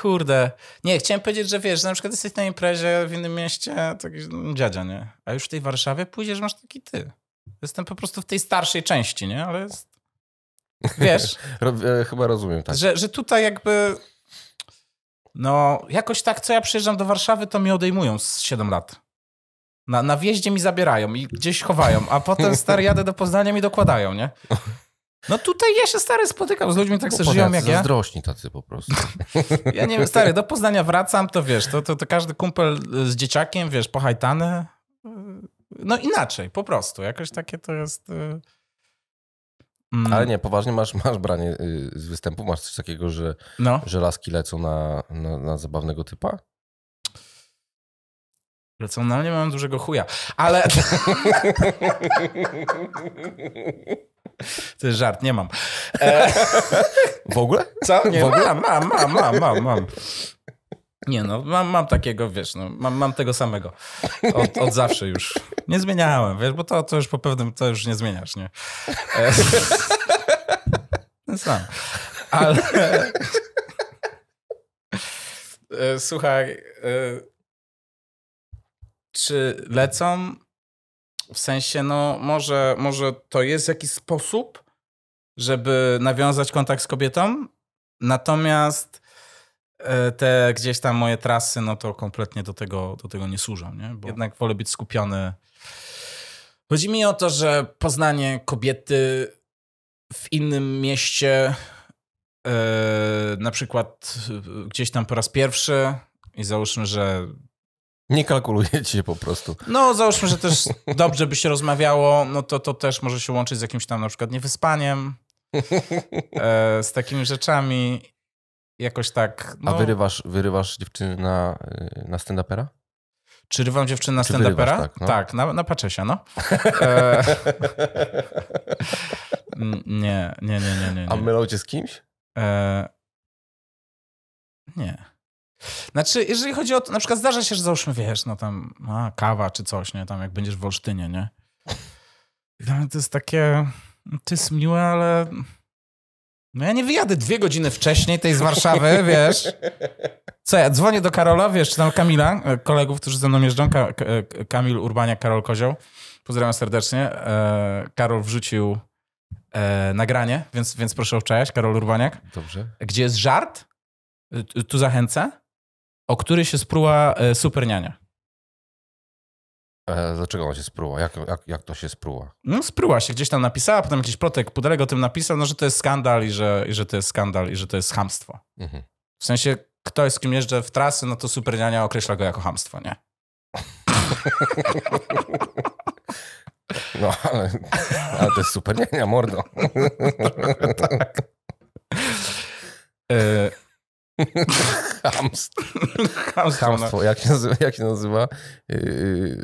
Speaker 2: Kurde. Nie, chciałem powiedzieć, że wiesz, że na przykład jesteś na imprezie w innym mieście, taki dziadzia, nie? A już w tej Warszawie pójdziesz, masz taki ty. Jestem po prostu w tej starszej części, nie? Ale jest...
Speaker 1: Wiesz? E, chyba rozumiem, tak. Że,
Speaker 2: że tutaj jakby... No, jakoś tak, co ja przyjeżdżam do Warszawy, to mi odejmują z 7 lat. Na, na wjeździe mi zabierają i gdzieś chowają, a potem stary jadę do Poznania mi dokładają, nie? No tutaj ja się stary spotykam z ludźmi tak sobie żyją jak ja.
Speaker 1: Zazdrośni tacy po prostu.
Speaker 2: ja nie wiem, stary, do Poznania wracam, to wiesz, to, to, to każdy kumpel y, z dzieciakiem, wiesz, pohajtany. Y, no inaczej, po prostu. Jakoś takie to jest... Y,
Speaker 1: mm. Ale nie, poważnie masz, masz branie z występu, masz coś takiego, że, no. że laski lecą na, na, na zabawnego typa?
Speaker 2: Lecą na mnie, mam dużego chuja,
Speaker 3: ale... To jest żart, nie mam. E... W ogóle? Co? Nie, w ogóle? Mam, mam, mam, mam,
Speaker 2: mam. Nie no, mam, mam takiego, wiesz, no, mam, mam tego samego. Od, od zawsze już. Nie zmieniałem, wiesz, bo to, to już po pewnym, to już nie zmieniasz, nie? E... sam. Ale... E, słuchaj, e, czy lecą w sensie, no może, może to jest jakiś sposób, żeby nawiązać kontakt z kobietą, natomiast e, te gdzieś tam moje trasy, no to kompletnie do tego, do tego nie służą, nie? Bo jednak wolę być skupiony. Chodzi mi o to, że poznanie kobiety w innym mieście, e, na przykład e, gdzieś tam po raz pierwszy i załóżmy, że nie kalkulujecie się po prostu. No, załóżmy, że też dobrze by się rozmawiało, no to to też może się łączyć z jakimś tam na przykład niewyspaniem, e, z takimi rzeczami. Jakoś
Speaker 1: tak. No. A wyrywasz, wyrywasz dziewczyny na, e, na stand-upera? Czy rywam dziewczynę na stand upera Tak, no. tak,
Speaker 2: na, na paczesia, no. e... nie, nie, nie, nie, nie, nie. A mylą cię z kimś? E... Nie. Znaczy, jeżeli chodzi o to, na przykład zdarza się, że załóżmy, wiesz, no tam a, kawa czy coś, nie? Tam jak będziesz w Olsztynie, nie? to jest takie... No, to jest miłe, ale... No ja nie wyjadę dwie godziny wcześniej tej z Warszawy, wiesz. Co ja, dzwonię do Karola, wiesz, czy tam Kamila, e, kolegów, którzy ze mną jeżdżą, Ka e, Kamil Urbania, Karol Kozioł. Pozdrawiam serdecznie. E, Karol wrzucił nagranie, więc, więc proszę o cześć, Karol Urbaniak. Dobrze. Gdzie jest żart? Tu zachęcę o który się spruła e, superniania.
Speaker 1: E, dlaczego ona się spruła? Jak, jak, jak to się spruła?
Speaker 2: No spruła się, gdzieś tam napisała, potem jakiś protek, Pudelego o tym napisał, no że to jest skandal i że, i że to jest skandal i że to jest hamstwo. Mhm. W sensie, kto jest kim jeżdżę w trasy, no to superniania określa go jako hamstwo, nie?
Speaker 3: No, ale, ale to jest superniania, mordo. tak. E,
Speaker 1: Hamstwo. No. Hamstwo. Jak, się nazywa, jak się nazywa yy,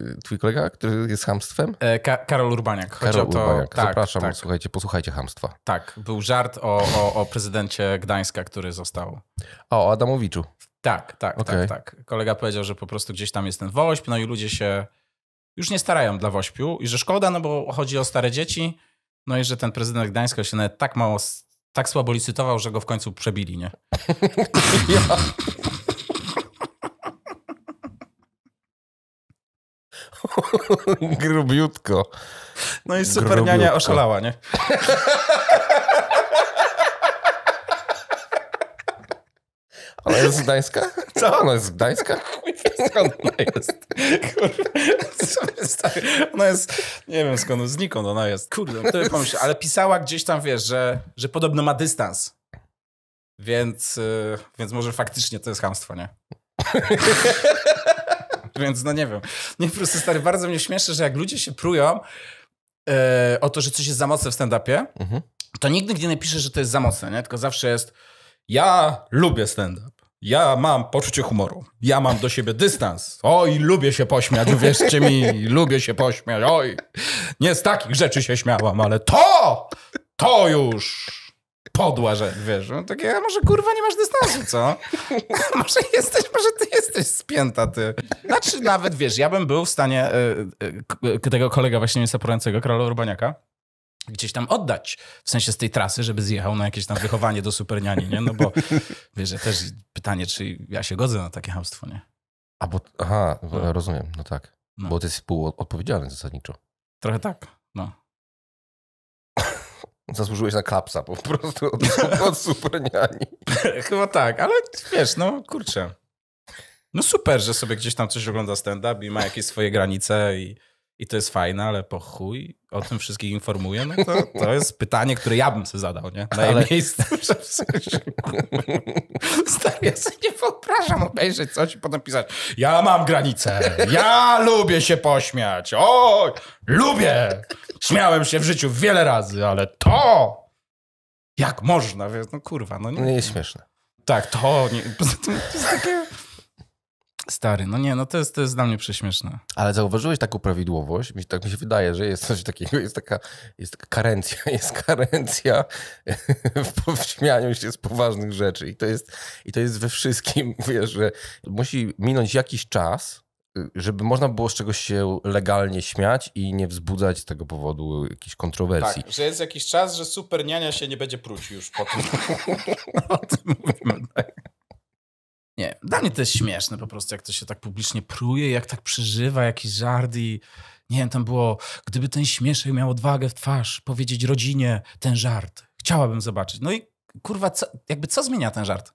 Speaker 1: yy, twój kolega, który jest hamstwem?
Speaker 2: E, Ka Karol Urbaniak. Karol to... Urbaniak. Tak, Zapraszam, tak. słuchajcie,
Speaker 1: posłuchajcie hamstwa.
Speaker 2: Tak, był żart o, o, o prezydencie Gdańska, który został.
Speaker 1: O, o Adamowiczu. Tak, tak, okay. tak,
Speaker 2: tak. Kolega powiedział, że po prostu gdzieś tam jest ten WOŚP, no i ludzie się już nie starają dla WOŚPiu i że szkoda, no bo chodzi o stare dzieci, no i że ten prezydent Gdańska się nawet tak mało tak słabo licytował, że go w końcu przebili, nie?
Speaker 1: Grubiutko. No i niania oszalała, nie?
Speaker 3: Ona jest z Gdańska? Co? Ona jest z Gdańska? skąd ona jest? Kurwa.
Speaker 2: Ona jest, nie wiem skąd, znikąd ona jest. Kurde, no to by pomyślał, ale pisała gdzieś tam, wiesz, że, że podobno ma dystans. Więc, y, więc może faktycznie to jest hamstwo, nie? więc no nie wiem. Nie, po prostu stary, bardzo mnie śmieszy, że jak ludzie się prują y, o to, że coś jest za mocne w stand-upie, mhm. to nigdy nie pisze, że to jest za mocne, nie? Tylko zawsze jest ja lubię stand-up. Ja mam poczucie humoru. Ja mam do siebie dystans. Oj, lubię się pośmiać, wierzcie mi, lubię się pośmiać. Oj, nie z takich rzeczy się śmiałam, ale to, to już podła rzecz, wiesz. No, takie, a może kurwa nie masz dystansu, co? może jesteś, może ty jesteś spięta, ty. Znaczy nawet, wiesz, ja bym był w stanie y, y, tego kolega właśnie niesaporającego, króla Urbaniaka, gdzieś tam oddać, w sensie z tej trasy, żeby zjechał na jakieś tam wychowanie do superniani, nie? No bo wiesz, też pytanie, czy ja się godzę na takie hamstwo, nie?
Speaker 1: A bo, aha, no. rozumiem, no tak. No. Bo ty jesteś współodpowiedzialny zasadniczo. Trochę tak, no. Zasłużyłeś na klapsa po prostu od,
Speaker 2: od superniani. Chyba tak, ale wiesz, no kurczę. No super, że sobie gdzieś tam coś ogląda stand-up i ma jakieś swoje granice i i to jest fajne, ale po chuj o tym wszystkich informuję, no to, to jest pytanie, które ja bym sobie zadał, nie? Na ale... miejscu. sensie, Stary, ja sobie nie wyobrażam obejrzeć coś i potem pisać ja mam granicę, ja lubię się pośmiać, o, lubię! Śmiałem się w życiu wiele razy, ale to... Jak można? No kurwa, no nie. Nie no jest śmieszne. Tak, to nie. Poza tym to jest takie.
Speaker 1: Stary, no nie, no to jest, to jest
Speaker 2: dla mnie prześmieszne.
Speaker 1: Ale zauważyłeś taką prawidłowość? Mi, tak mi się wydaje, że jest coś takiego, jest taka, jest taka karencja, jest karencja w śmianiu się z poważnych rzeczy. I to jest, i to jest we wszystkim, wiesz, że musi minąć jakiś czas, żeby można było z czegoś się legalnie śmiać i nie wzbudzać z tego powodu jakichś kontrowersji. Tak,
Speaker 2: że jest jakiś czas, że super niania się nie będzie próć już po tym. o tym mówimy, tak. Nie, dla mnie to jest śmieszne po prostu, jak to się tak publicznie pruje, jak tak przeżywa jakiś żart i nie wiem, tam było, gdyby ten śmieszek miał odwagę w twarz powiedzieć rodzinie ten żart, chciałabym zobaczyć. No i kurwa, co, jakby co zmienia ten żart?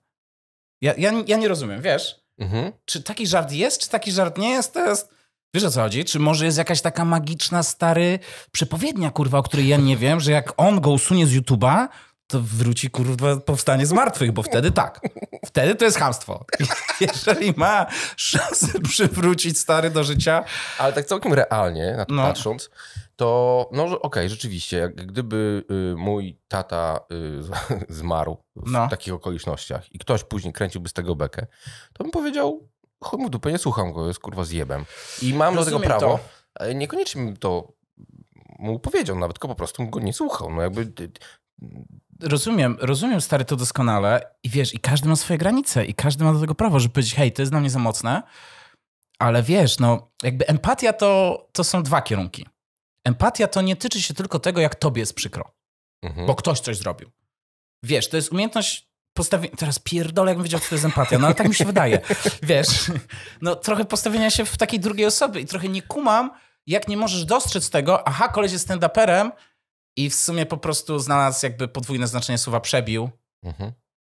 Speaker 2: Ja, ja, ja nie rozumiem, wiesz? Mhm. Czy taki żart jest, czy taki żart nie jest? To jest... Wiesz o co chodzi? Czy może jest jakaś taka magiczna, stary przepowiednia, kurwa, o której ja nie wiem, że jak on go usunie z YouTube'a, to wróci kurwa powstanie z martwych, bo wtedy tak. Wtedy to
Speaker 1: jest hamstwo. Jeżeli ma szansę przywrócić stary do życia. Ale tak całkiem realnie na to no. patrząc, to no okej, okay, rzeczywiście, jak gdyby y, mój tata y, zmarł w no. takich okolicznościach i ktoś później kręciłby z tego bekę, to bym powiedział, chuj mu dupę, nie słucham go, jest kurwa zjebem. I mam Rozumiem do tego prawo. To. E, niekoniecznie bym to mu powiedział, nawet tylko po prostu go nie słuchał. No jakby
Speaker 2: Rozumiem, rozumiem stary to doskonale i wiesz, i każdy ma swoje granice i każdy ma do tego prawo, żeby powiedzieć, hej, to jest dla mnie za mocne, ale wiesz, no jakby empatia to, to są dwa kierunki. Empatia to nie tyczy się tylko tego, jak tobie jest przykro, mhm. bo ktoś coś zrobił. Wiesz, to jest umiejętność postawienia... Teraz pierdolę, jakbym wiedział, co to jest empatia, no ale tak mi się wydaje. Wiesz, no trochę postawienia się w takiej drugiej osoby i trochę nie kumam, jak nie możesz dostrzec tego, aha, koleś jest stand-uperem, i w sumie po prostu znalazł jakby podwójne znaczenie słowa przebił. Mhm.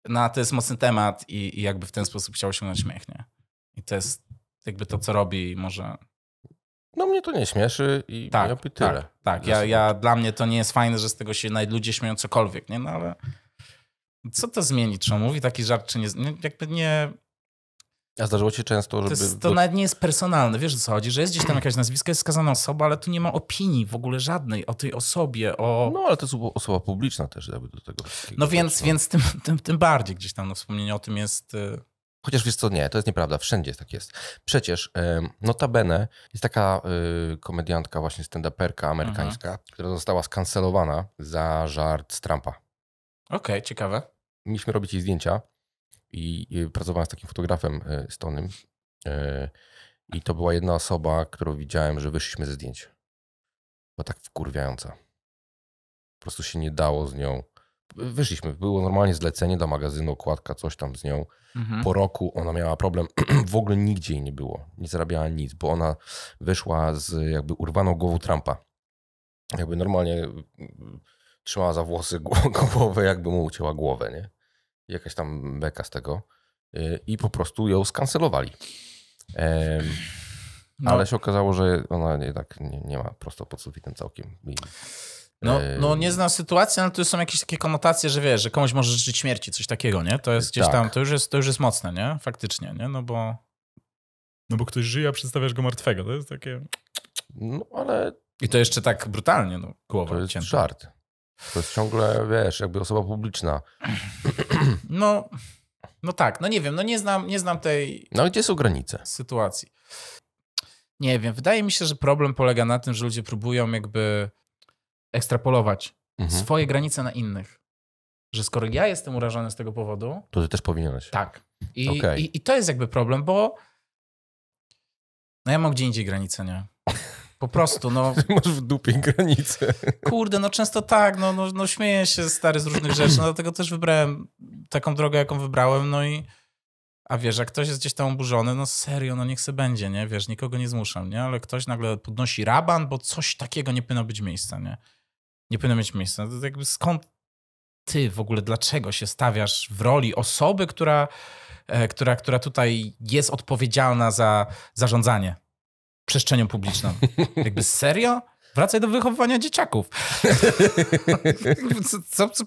Speaker 2: No, to jest mocny temat i, i jakby w ten sposób chciał osiągnąć śmiech, nie? I to jest jakby to, co robi może...
Speaker 1: No mnie to nie śmieszy i tak, jakby tyle. Tak, tak. Ja, ja,
Speaker 2: dla mnie to nie jest fajne, że z tego się ludzie śmieją cokolwiek, nie? No ale co to zmieni? Czy on mówi taki żart, czy nie? Jakby nie...
Speaker 1: A zdarzyło się często, żeby... To, jest, to nawet
Speaker 2: nie jest personalne, wiesz o co chodzi, że jest gdzieś tam jakaś nazwisko, jest skazana osoba, ale tu nie ma opinii w ogóle żadnej o tej osobie, o... No, ale to jest osoba
Speaker 1: publiczna też jakby do tego
Speaker 2: No więc, więc tym, tym, tym bardziej gdzieś tam no, wspomnienie o tym jest... Y-
Speaker 1: Chociaż wiesz co, nie, to jest nieprawda, wszędzie tak jest. Przecież notabene jest taka y, komediantka, właśnie stand-uperka amerykańska, mhm. która została skancelowana za żart z Trumpa. Okej,
Speaker 2: okay, ciekawe.
Speaker 1: Mieliśmy robić jej zdjęcia i pracowałem z takim fotografem e, stonem e, i to była jedna osoba, którą widziałem, że wyszliśmy ze zdjęć. Była tak wkurwiająca. Po prostu się nie dało z nią. Wyszliśmy, było normalnie zlecenie do magazynu, okładka, coś tam z nią. Mhm. Po roku ona miała problem, w ogóle nigdzie jej nie było, nie zarabiała nic, bo ona wyszła z jakby urwaną głową Trumpa. Jakby normalnie mm, trzymała za włosy głowę, jakby mu ucięła głowę, nie? jakaś tam beka z tego y, i po prostu ją skancelowali. No. Ale się okazało, że ona jednak nie, nie ma prosto pod sufitem całkiem. No, no nie
Speaker 2: znam sytuacji, ale tu są jakieś takie konotacje, że wiesz, że komuś może życzyć śmierci, coś takiego, nie? To jest gdzieś tak. tam, to już jest, to już jest mocne, nie? Faktycznie, nie? No bo... No bo ktoś żyje, a przedstawiasz go martwego. To jest takie...
Speaker 1: No ale... I to jeszcze tak brutalnie, no, głową To jest cięta. żart. To jest ciągle, wiesz, jakby osoba publiczna.
Speaker 2: No, no tak, no nie wiem, no nie znam, nie znam tej.
Speaker 1: No gdzie są granice? Sytuacji. Nie wiem, wydaje
Speaker 2: mi się, że problem polega na tym, że ludzie próbują jakby ekstrapolować mhm. swoje granice na innych. Że skoro ja jestem urażony z tego powodu.
Speaker 1: To ty też powinieneś. Tak.
Speaker 2: I, okay. i, i to jest jakby problem, bo. No ja mam gdzie indziej granice, nie? Po prostu, no. Masz w dupie granice. Kurde, no często tak, no, no, no śmieję się stary z różnych rzeczy, no dlatego też wybrałem taką drogę, jaką wybrałem, no i a wiesz, jak ktoś jest gdzieś tam oburzony, no serio, no niech se będzie, nie? Wiesz, nikogo nie zmuszam, nie? Ale ktoś nagle podnosi raban, bo coś takiego nie powinno być miejsca, nie? Nie powinno mieć miejsca. No to jakby skąd ty w ogóle, dlaczego się stawiasz w roli osoby, która, e, która, która tutaj jest odpowiedzialna za zarządzanie? przestrzenią publiczną. Jakby serio? Wracaj do wychowywania dzieciaków. co, co, co?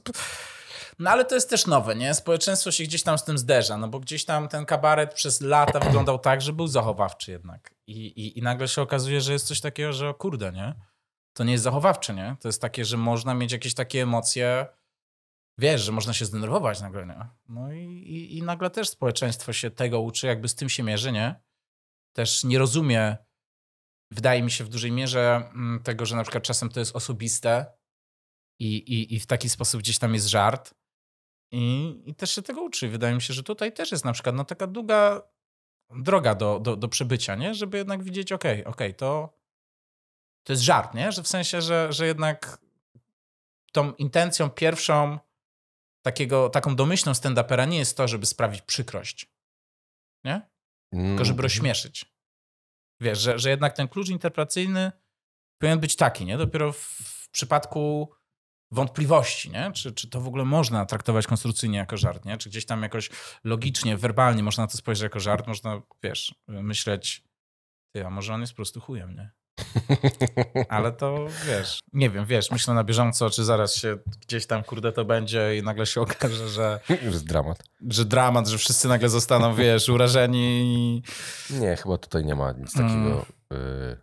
Speaker 2: No ale to jest też nowe, nie? Społeczeństwo się gdzieś tam z tym zderza, no bo gdzieś tam ten kabaret przez lata wyglądał tak, że był zachowawczy jednak. I, i, i nagle się okazuje, że jest coś takiego, że o kurde, nie? To nie jest zachowawcze, nie? To jest takie, że można mieć jakieś takie emocje, wiesz, że można się zdenerwować nagle, nie? No i, i, i nagle też społeczeństwo się tego uczy, jakby z tym się mierzy, nie? Też nie rozumie wydaje mi się w dużej mierze mm, tego, że na przykład czasem to jest osobiste i, i, i w taki sposób gdzieś tam jest żart. I, I też się tego uczy. Wydaje mi się, że tutaj też jest na przykład no, taka długa droga do, do, do przebycia, nie? Żeby jednak widzieć, okej, okay, okej, okay, to, to jest żart, nie? Że w sensie, że, że jednak tą intencją pierwszą takiego, taką domyślną stand nie jest to, żeby sprawić przykrość, nie? Tylko żeby mm-hmm. rozśmieszyć. Wiesz, że, że jednak ten klucz interpretacyjny powinien być taki, nie? Dopiero w, w przypadku wątpliwości, nie? Czy, czy to w ogóle można traktować konstrukcyjnie jako żart, nie? Czy gdzieś tam jakoś logicznie, werbalnie można na to spojrzeć jako żart, można, wiesz, myśleć, ty, a może on jest po prostu chujem, nie?
Speaker 3: Ale to wiesz,
Speaker 2: nie wiem, wiesz, myślę na bieżąco, czy zaraz się gdzieś tam, kurde, to będzie i nagle się okaże, że. Że dramat. Że dramat, że wszyscy nagle zostaną, wiesz,
Speaker 1: urażeni. Nie, chyba tutaj nie ma nic takiego. Mm. Y,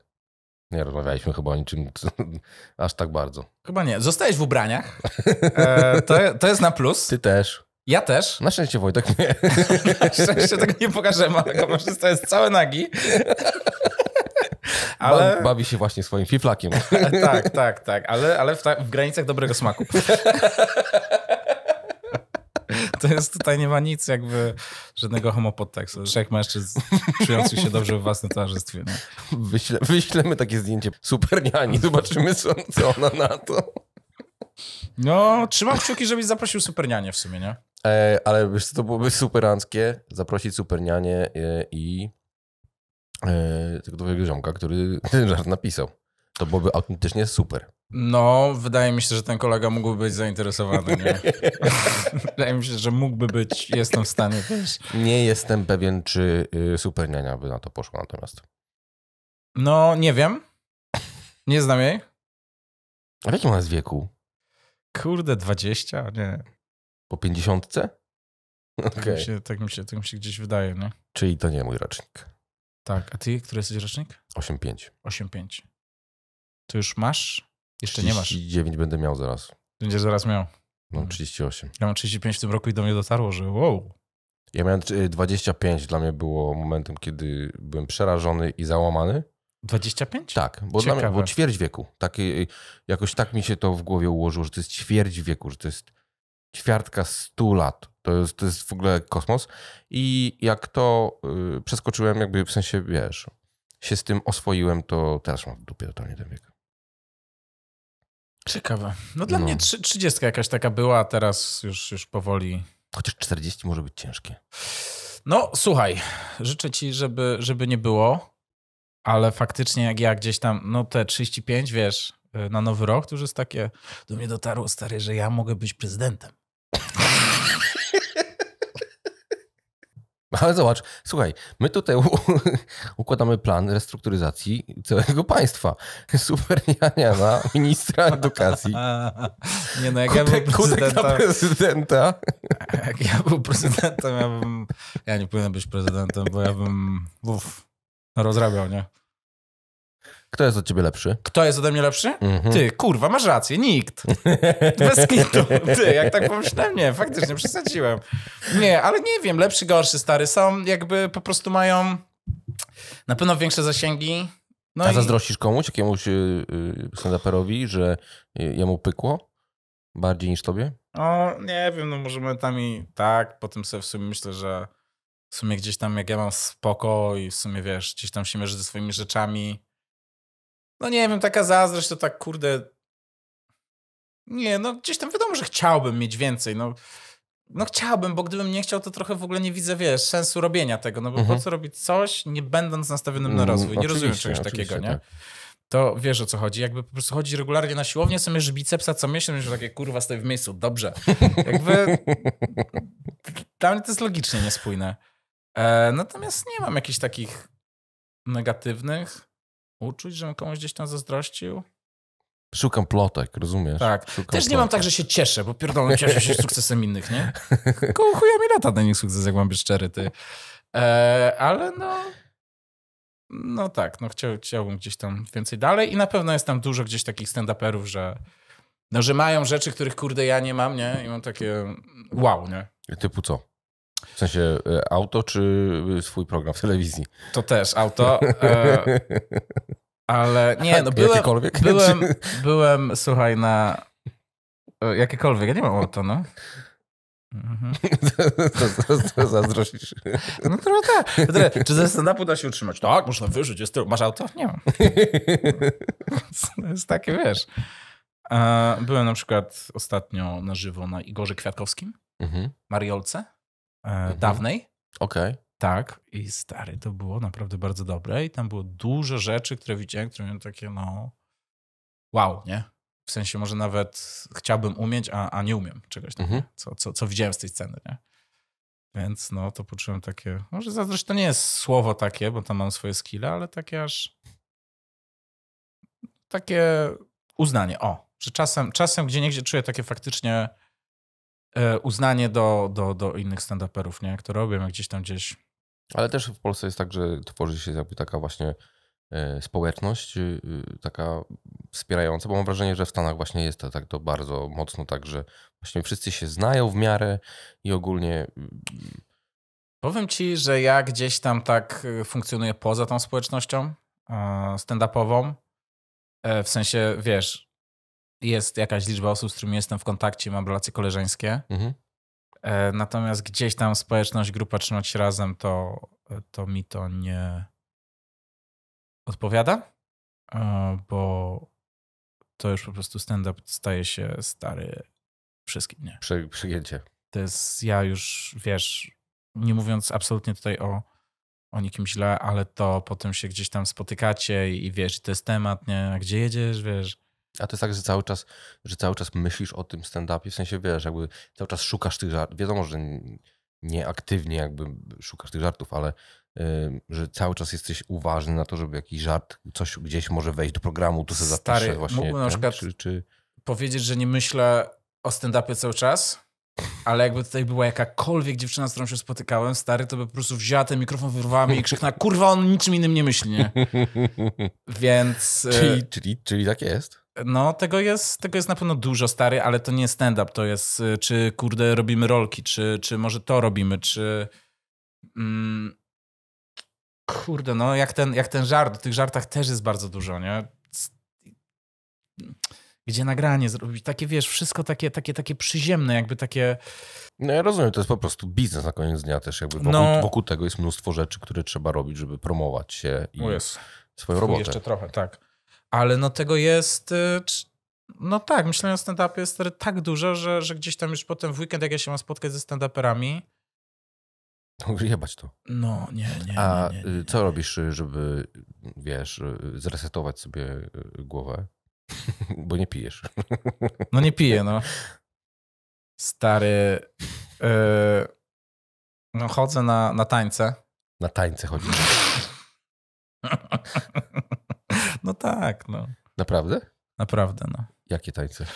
Speaker 1: nie rozmawialiśmy chyba o niczym aż tak bardzo.
Speaker 2: Chyba nie. Zostajesz w ubraniach.
Speaker 1: E, to, to jest na plus. Ty też. Ja też. Na szczęście Wojtek nie. Na
Speaker 2: szczęście tego nie pokażemy, ale to jest cały nagi ale... Bawi
Speaker 1: się właśnie swoim fiflakiem. Tak,
Speaker 2: tak, tak, tak, ale, ale w, ta... w granicach dobrego smaku. To jest tutaj nie ma nic jakby żadnego homopodtekstu. Trzech mężczyzn czujących się dobrze w własnym towarzystwie. No. Wyśle, wyślemy
Speaker 1: takie zdjęcie superniani, zobaczymy co, co ona na to. No,
Speaker 2: trzymam kciuki, żebyś zaprosił supernianie w sumie, nie?
Speaker 1: E, ale wiesz to byłoby superanckie, zaprosić supernianie e, i E, tego twojego ziomka, który ten żart napisał. To byłoby autentycznie super.
Speaker 2: No, wydaje mi się, że ten kolega mógłby być zainteresowany. Nie? wydaje mi się, że mógłby być, jestem w stanie też.
Speaker 1: Nie jestem pewien, czy y, super niania by na to poszła natomiast. No, nie wiem. Nie znam jej. A w jakim ona jest wieku?
Speaker 2: Kurde, 20?
Speaker 1: Nie. Po 50? Okay. Tak, mi
Speaker 2: się, tak, mi się, tak mi się gdzieś wydaje, nie?
Speaker 1: Czyli to nie mój rocznik.
Speaker 2: Tak, a ty, który jesteś rocznik? 8-5. 8-5.
Speaker 1: To już masz? Jeszcze nie masz. 9 będę miał zaraz.
Speaker 2: Będziesz zaraz miał. Mam 38. Ja mam 35 w tym roku i do mnie dotarło, że wow.
Speaker 1: Ja miałem 25, dla mnie było momentem, kiedy byłem przerażony i załamany.
Speaker 2: 25?
Speaker 1: Tak, bo, dla mnie, bo ćwierć wieku. Taki, y, jakoś tak mi się to w głowie ułożyło, że to jest ćwierć wieku, że to jest ćwiartka 100 lat. To jest, to jest w ogóle kosmos. I jak to yy, przeskoczyłem, jakby w sensie, wiesz, się z tym oswoiłem, to teraz mam w dupie totalnie ten wiek. Ciekawe. No dla no. mnie
Speaker 2: 30 jakaś taka była, a teraz już, już powoli. Chociaż
Speaker 1: 40 może być ciężkie.
Speaker 2: No słuchaj, życzę ci, żeby, żeby nie było, ale faktycznie jak ja gdzieś tam, no te 35, wiesz, y, na nowy rok, to już jest takie, do mnie dotarło stary, że ja mogę być prezydentem.
Speaker 1: Ale zobacz, słuchaj, my tutaj układamy plan restrukturyzacji całego państwa. Superniania na ministra edukacji. Nie no, jak kutek, ja bym prezydenta... na prezydenta. Jak ja był prezydentem, ja bym... Ja
Speaker 2: nie powinienem być prezydentem, bo ja bym... Uf, rozrabiał, nie?
Speaker 1: Kto jest od ciebie lepszy?
Speaker 2: Kto jest ode mnie lepszy? Mm -hmm. Ty, kurwa, masz rację, nikt. Bez kitu. Ty, jak tak pomyślałem, nie, faktycznie przesadziłem. Nie, ale nie wiem, lepszy, gorszy, stary są, jakby po prostu mają na pewno większe zasięgi. No A i... zazdrościsz
Speaker 1: komuś, jakiemuś yy, stand że jemu pykło bardziej niż tobie?
Speaker 2: O, nie wiem, no może momentami tak, potem sobie w sumie myślę, że w sumie gdzieś tam jak ja mam spoko i w sumie wiesz, gdzieś tam się mierzę ze swoimi rzeczami, no nie wiem, taka zazdrość to tak, kurde... Nie, no gdzieś tam wiadomo, że chciałbym mieć więcej, no... No chciałbym, bo gdybym nie chciał, to trochę w ogóle nie widzę, wiesz, sensu robienia tego, no bo mhm. po co robić coś, nie będąc nastawionym na mm, rozwój, nie rozumiem czegoś takiego, nie? Tak to wiesz o co chodzi. Jakby po prostu chodzi regularnie na siłownię, sobie mierzy bicepsa co miesiąc, że takie kurwa stoi w miejscu, dobrze. Jakby dla mnie to jest logicznie niespójne. E, natomiast nie mam jakichś takich negatywnych uczuć, że komuś gdzieś tam zazdrościł?
Speaker 1: Szukam plotek, rozumiesz? Tak. Szukam Też nie plotek. mam tak,
Speaker 2: że się cieszę, bo pierdolę, cieszę się sukcesem innych, nie?
Speaker 1: Koło chuja mi lata ten ich sukces, jak mam być szczery, ty.
Speaker 2: E, ale no... No tak, no chciał, chciałbym gdzieś tam więcej dalej i na pewno jest tam dużo gdzieś takich stand-uperów, że, no, że mają rzeczy, których kurde ja nie mam, nie? I mam takie wow, nie?
Speaker 1: typu co? sensie e, auto czy e, swój program w telewizji?
Speaker 2: To też auto.
Speaker 1: E,
Speaker 2: ale nie, tak, no byłem, byłem, byłem, słuchaj, na jakiekolwiek, ja nie mam auto, no. Mhm. Zazdrościsz.
Speaker 3: No trochę tak. No, czy ze
Speaker 2: stand da się utrzymać? Tak, można wyżyć, jest tylko Masz auto? Nie mam. To jest takie, wiesz. Byłem na przykład ostatnio na żywo na Igorze Kwiatkowskim, mhm. Mariolce. E, mhm. dawnej. Okej. Okay. Tak, i stary, to było naprawdę bardzo dobre i tam było dużo rzeczy, które widziałem, które miałem takie, no, wow, nie? W sensie może nawet chciałbym umieć, a, a nie umiem czegoś takiego, mhm. co, co, co widziałem z tej sceny, nie? Więc no, to poczułem takie, może zazdrość to nie jest słowo takie, bo tam mam swoje skille, ale takie aż takie uznanie, o, że czasem, czasem gdzie niegdzie czuję takie faktycznie E, uznanie do, do, do innych stand-uperów, nie? Jak to robią, jak gdzieś tam gdzieś.
Speaker 1: Ale też w Polsce jest tak, że tworzy się jakby taka właśnie e, społeczność y, y, taka wspierająca, bo mam wrażenie, że w Stanach właśnie jest to tak to bardzo mocno tak, że właśnie wszyscy się znają w miarę i ogólnie... Y, Powiem
Speaker 2: ci, że ja gdzieś tam tak funkcjonuję poza tą społecznością e, stand-upową. W sensie, wiesz, jest jakaś liczba osób, z którymi jestem w kontakcie, mam relacje koleżeńskie. Mhm. E, natomiast gdzieś tam społeczność, grupa trzymać się razem, to, to mi to nie odpowiada, e, bo to już po prostu stand-up staje się stary wszystkim, nie? Prze przygięcie. To jest, ja już, wiesz, nie mówiąc absolutnie tutaj o, o nikim źle, ale to potem się gdzieś tam spotykacie i, i wiesz, to jest
Speaker 1: temat, nie? A gdzie jedziesz, wiesz? A to jest tak, że cały czas, że cały czas myślisz o tym stand-upie, w sensie wiesz, jakby cały czas szukasz tych żartów. Wiadomo, że nieaktywnie jakby szukasz tych żartów, ale że cały czas jesteś uważny na to, żeby jakiś żart, coś gdzieś może wejść do programu, tu sobie Stary, zapiszę właśnie. Mógłbym ten, na przykład czy, czy...
Speaker 2: powiedzieć, że nie myślę o stand-upie cały czas, ale jakby tutaj była jakakolwiek dziewczyna, z którą się spotykałem, stary, to by po prostu wzięła ten mikrofon, wyrwała mi i krzyknęła, kurwa, on niczym innym nie myśli, nie?
Speaker 1: Więc... Y, czyli, czyli, czyli tak jest.
Speaker 2: No, tego jest, tego jest na pewno dużo, stary, ale to nie stand-up, to jest, y, czy kurde robimy rolki, czy, czy może to robimy, czy... Mm, kurde, no jak ten, jak ten żart, w tych żartach też jest bardzo dużo, nie? Gdzie nagranie zrobić, takie wiesz, wszystko takie, takie,
Speaker 1: takie przyziemne, jakby takie... No ja rozumiem, to jest po prostu biznes na koniec dnia też, jakby wokół, no... wokół tego jest mnóstwo rzeczy, które trzeba robić, żeby promować się i swoją robotę. Jeszcze
Speaker 2: trochę, tak ale no tego jest, y, no tak, myślę o stand-upie jest tak dużo, że, że gdzieś tam już potem w weekend, jak ja się mam spotkać ze stand-uperami, Jebać to. No, nie, nie. A
Speaker 1: nie, nie, y, nie, co robisz, y, żeby, wiesz, zresetować sobie głowę? Bo nie pijesz. No nie piję, no.
Speaker 2: Stary. Yy, no chodzę na, na
Speaker 1: tańce. Na tańce chodzisz.
Speaker 2: No tak, no.
Speaker 1: Naprawdę? Naprawdę, no. Jakie tańce?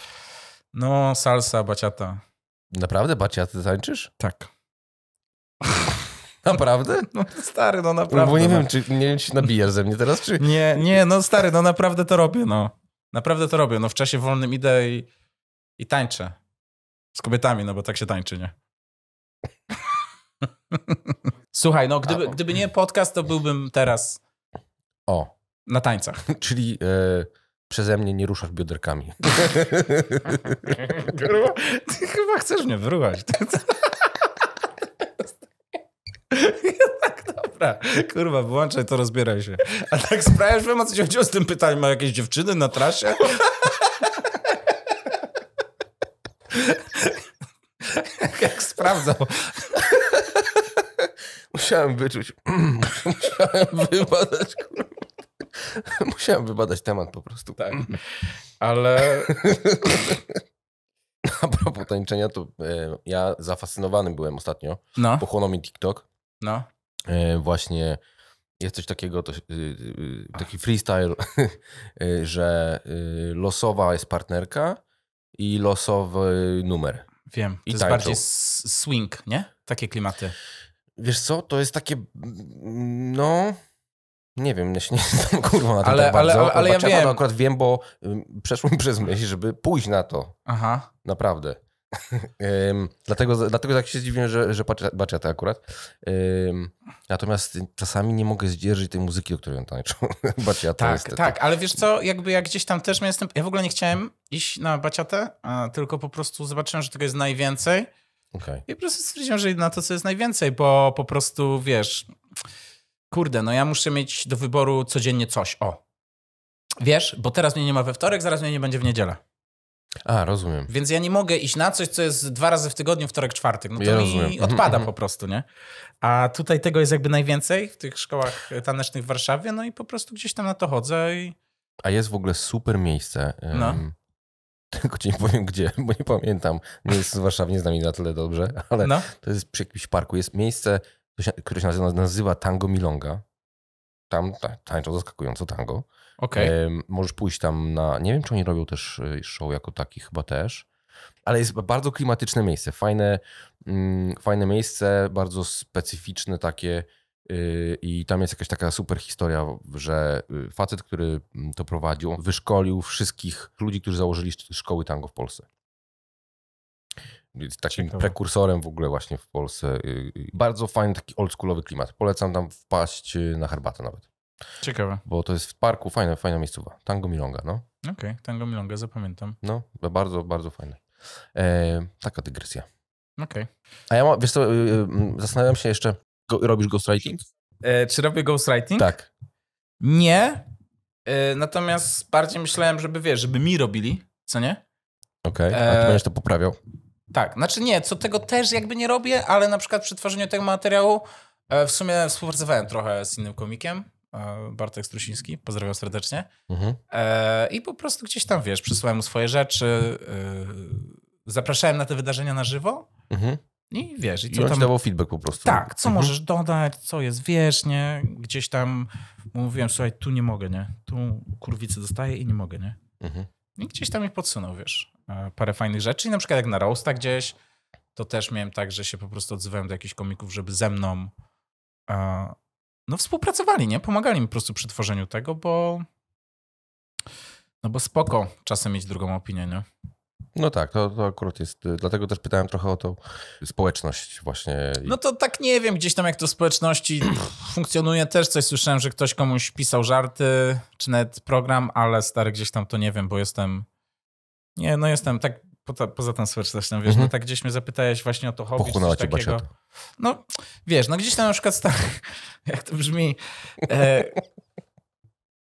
Speaker 2: No, salsa,
Speaker 1: baciata. Naprawdę baciaty tańczysz? Tak.
Speaker 2: Naprawdę? No stary, no naprawdę. No bo nie no. wiem,
Speaker 1: czy nie wiem, czy nabijasz ze mnie teraz, czy... Nie, nie, no stary, no
Speaker 2: naprawdę to robię, no. Naprawdę to robię, no w czasie wolnym idę i, i tańczę. Z kobietami, no bo tak się tańczy, nie? Słuchaj, no gdyby, gdyby nie podcast, to byłbym teraz... O. Na tańcach. Czyli
Speaker 1: e, przeze mnie nie ruszasz bioderkami.
Speaker 3: Ty chyba chcesz mnie wyruchać.
Speaker 2: tak, dobra. Kurwa, wyłączaj to, rozbieraj się. A tak sprawiasz, wiem o co ci chodziło z tym pytaniem. Ma jakieś dziewczyny na trasie?
Speaker 1: Jak sprawdzał. Musiałem wyczuć. Musiałem wybadać, kurwa. Musiałem wybadać temat po prostu. Tak. Ale. A propos tańczenia, to e, ja zafascynowany byłem ostatnio. No. Pochłonął mi TikTok. No. E, właśnie jest coś takiego, to, e, taki freestyle, że losowa jest partnerka i losowy numer. Wiem, to jest bardziej
Speaker 2: swing, nie? Takie klimaty.
Speaker 1: Wiesz co, to jest takie, mm, no... Nie wiem, ja się nie znam kurwa na to ale, tak ale, bardzo. Ale, ale ja wiem. akurat wiem, bo przeszło mi przez myśl, żeby pójść na to. Aha. Naprawdę. um, dlatego, dlatego tak się zdziwiłem, że, że baczeta akurat. Um, natomiast czasami nie mogę zdzierżyć tej muzyki, o której on tańczył. baciata tak, jest, tak, tak, ale
Speaker 2: wiesz co, jakby ja gdzieś tam też jestem... Ja w ogóle nie chciałem iść na baciatę, tylko po prostu zobaczyłem, że tego jest najwięcej. Okay. I po prostu stwierdziłem, że na to, co jest najwięcej, bo po prostu, wiesz kurde, no ja muszę mieć do wyboru codziennie coś. O. Wiesz, bo teraz mnie nie ma we wtorek, zaraz mnie nie będzie w niedzielę.
Speaker 1: A, rozumiem.
Speaker 2: Więc ja nie mogę iść na coś, co jest dwa razy w tygodniu, wtorek, czwartek. No to ja mi mhm, odpada mhm. po prostu, nie? A tutaj tego jest jakby najwięcej w tych szkołach tanecznych w Warszawie, no i po prostu gdzieś tam na to chodzę i...
Speaker 1: A jest w ogóle super miejsce. No. Tylko ci nie powiem gdzie, bo nie pamiętam. Nie jest w Warszawie, nie znam na tyle dobrze, ale no. to jest przy jakimś parku. Jest miejsce które się nazywa, nazywa Tango Milonga. Tam tańczą zaskakująco tango. Okay. E, możesz pójść tam na. Nie wiem, czy oni robią też y, show jako taki, chyba też. Ale jest bardzo klimatyczne miejsce. Fajne, mm, fajne miejsce, bardzo specyficzne takie. Y, I tam jest jakaś taka super historia, że y, facet, który mm, to prowadził, wyszkolił wszystkich ludzi, którzy założyli szkoły tango w Polsce jest takim Ciekawe. prekursorem w ogóle właśnie w Polsce. Y, y, bardzo fajny taki oldschoolowy klimat. Polecam tam wpaść y, na herbatę nawet. Ciekawe. Bo to jest w parku fajne, fajna miejscowa. Tango Milonga, no.
Speaker 2: Okej, okay, Tango Milonga, zapamiętam. No,
Speaker 1: bardzo, bardzo fajne. E, taka dygresja. Okej. Okay. A ja mam, wiesz co, mm, zastanawiam się jeszcze, go, robisz ghostwriting?
Speaker 2: E, czy robię ghostwriting? Tak. Nie, e, natomiast bardziej myślałem, żeby, wiesz, żeby mi robili, co nie?
Speaker 1: Okej, okay. a ty e, będziesz to poprawiał?
Speaker 2: Tak, znaczy nie, co tego też jakby nie robię, ale na przykład przy tworzeniu tego materiału e, w sumie współpracowałem trochę z innym komikiem, e, Bartek Strusiński, pozdrawiam serdecznie. Mhm. E, I po prostu gdzieś tam, wiesz, przysłałem mu swoje rzeczy, zapraszałem na te wydarzenia na żywo
Speaker 3: mhm. i wiesz. I, co I on tam... dawał feedback po prostu. Tak, co mhm. możesz
Speaker 2: dodać, co jest, wiesz, nie? Gdzieś tam mówiłem, słuchaj, tu nie mogę, nie? Tu kurwicy dostaję i nie mogę, nie? Mhm. I gdzieś tam ich podsunął, wiesz. E, parę fajnych rzeczy. I na przykład jak na roastach gdzieś, to też miałem tak, że się po prostu odzywałem do jakichś komików, żeby ze mną e, no współpracowali, nie? Pomagali mi po prostu przy tworzeniu tego, bo no bo spoko czasem mieć drugą opinię, nie?
Speaker 1: No tak, to, to akurat jest, dlatego też pytałem trochę o tą społeczność właśnie. No
Speaker 2: to tak nie wiem, gdzieś tam jak to społeczności funkcjonuje, też coś słyszałem, że ktoś komuś pisał żarty, czy nawet program, ale stary gdzieś tam to nie wiem, bo jestem nie, no jestem tak poza, poza ten switch wiesz, mm no tak gdzieś mnie zapytałeś właśnie o to hobby, Pochłonęła takiego. Baciata. No, wiesz, no gdzieś tam na przykład, stary, jak to brzmi, e,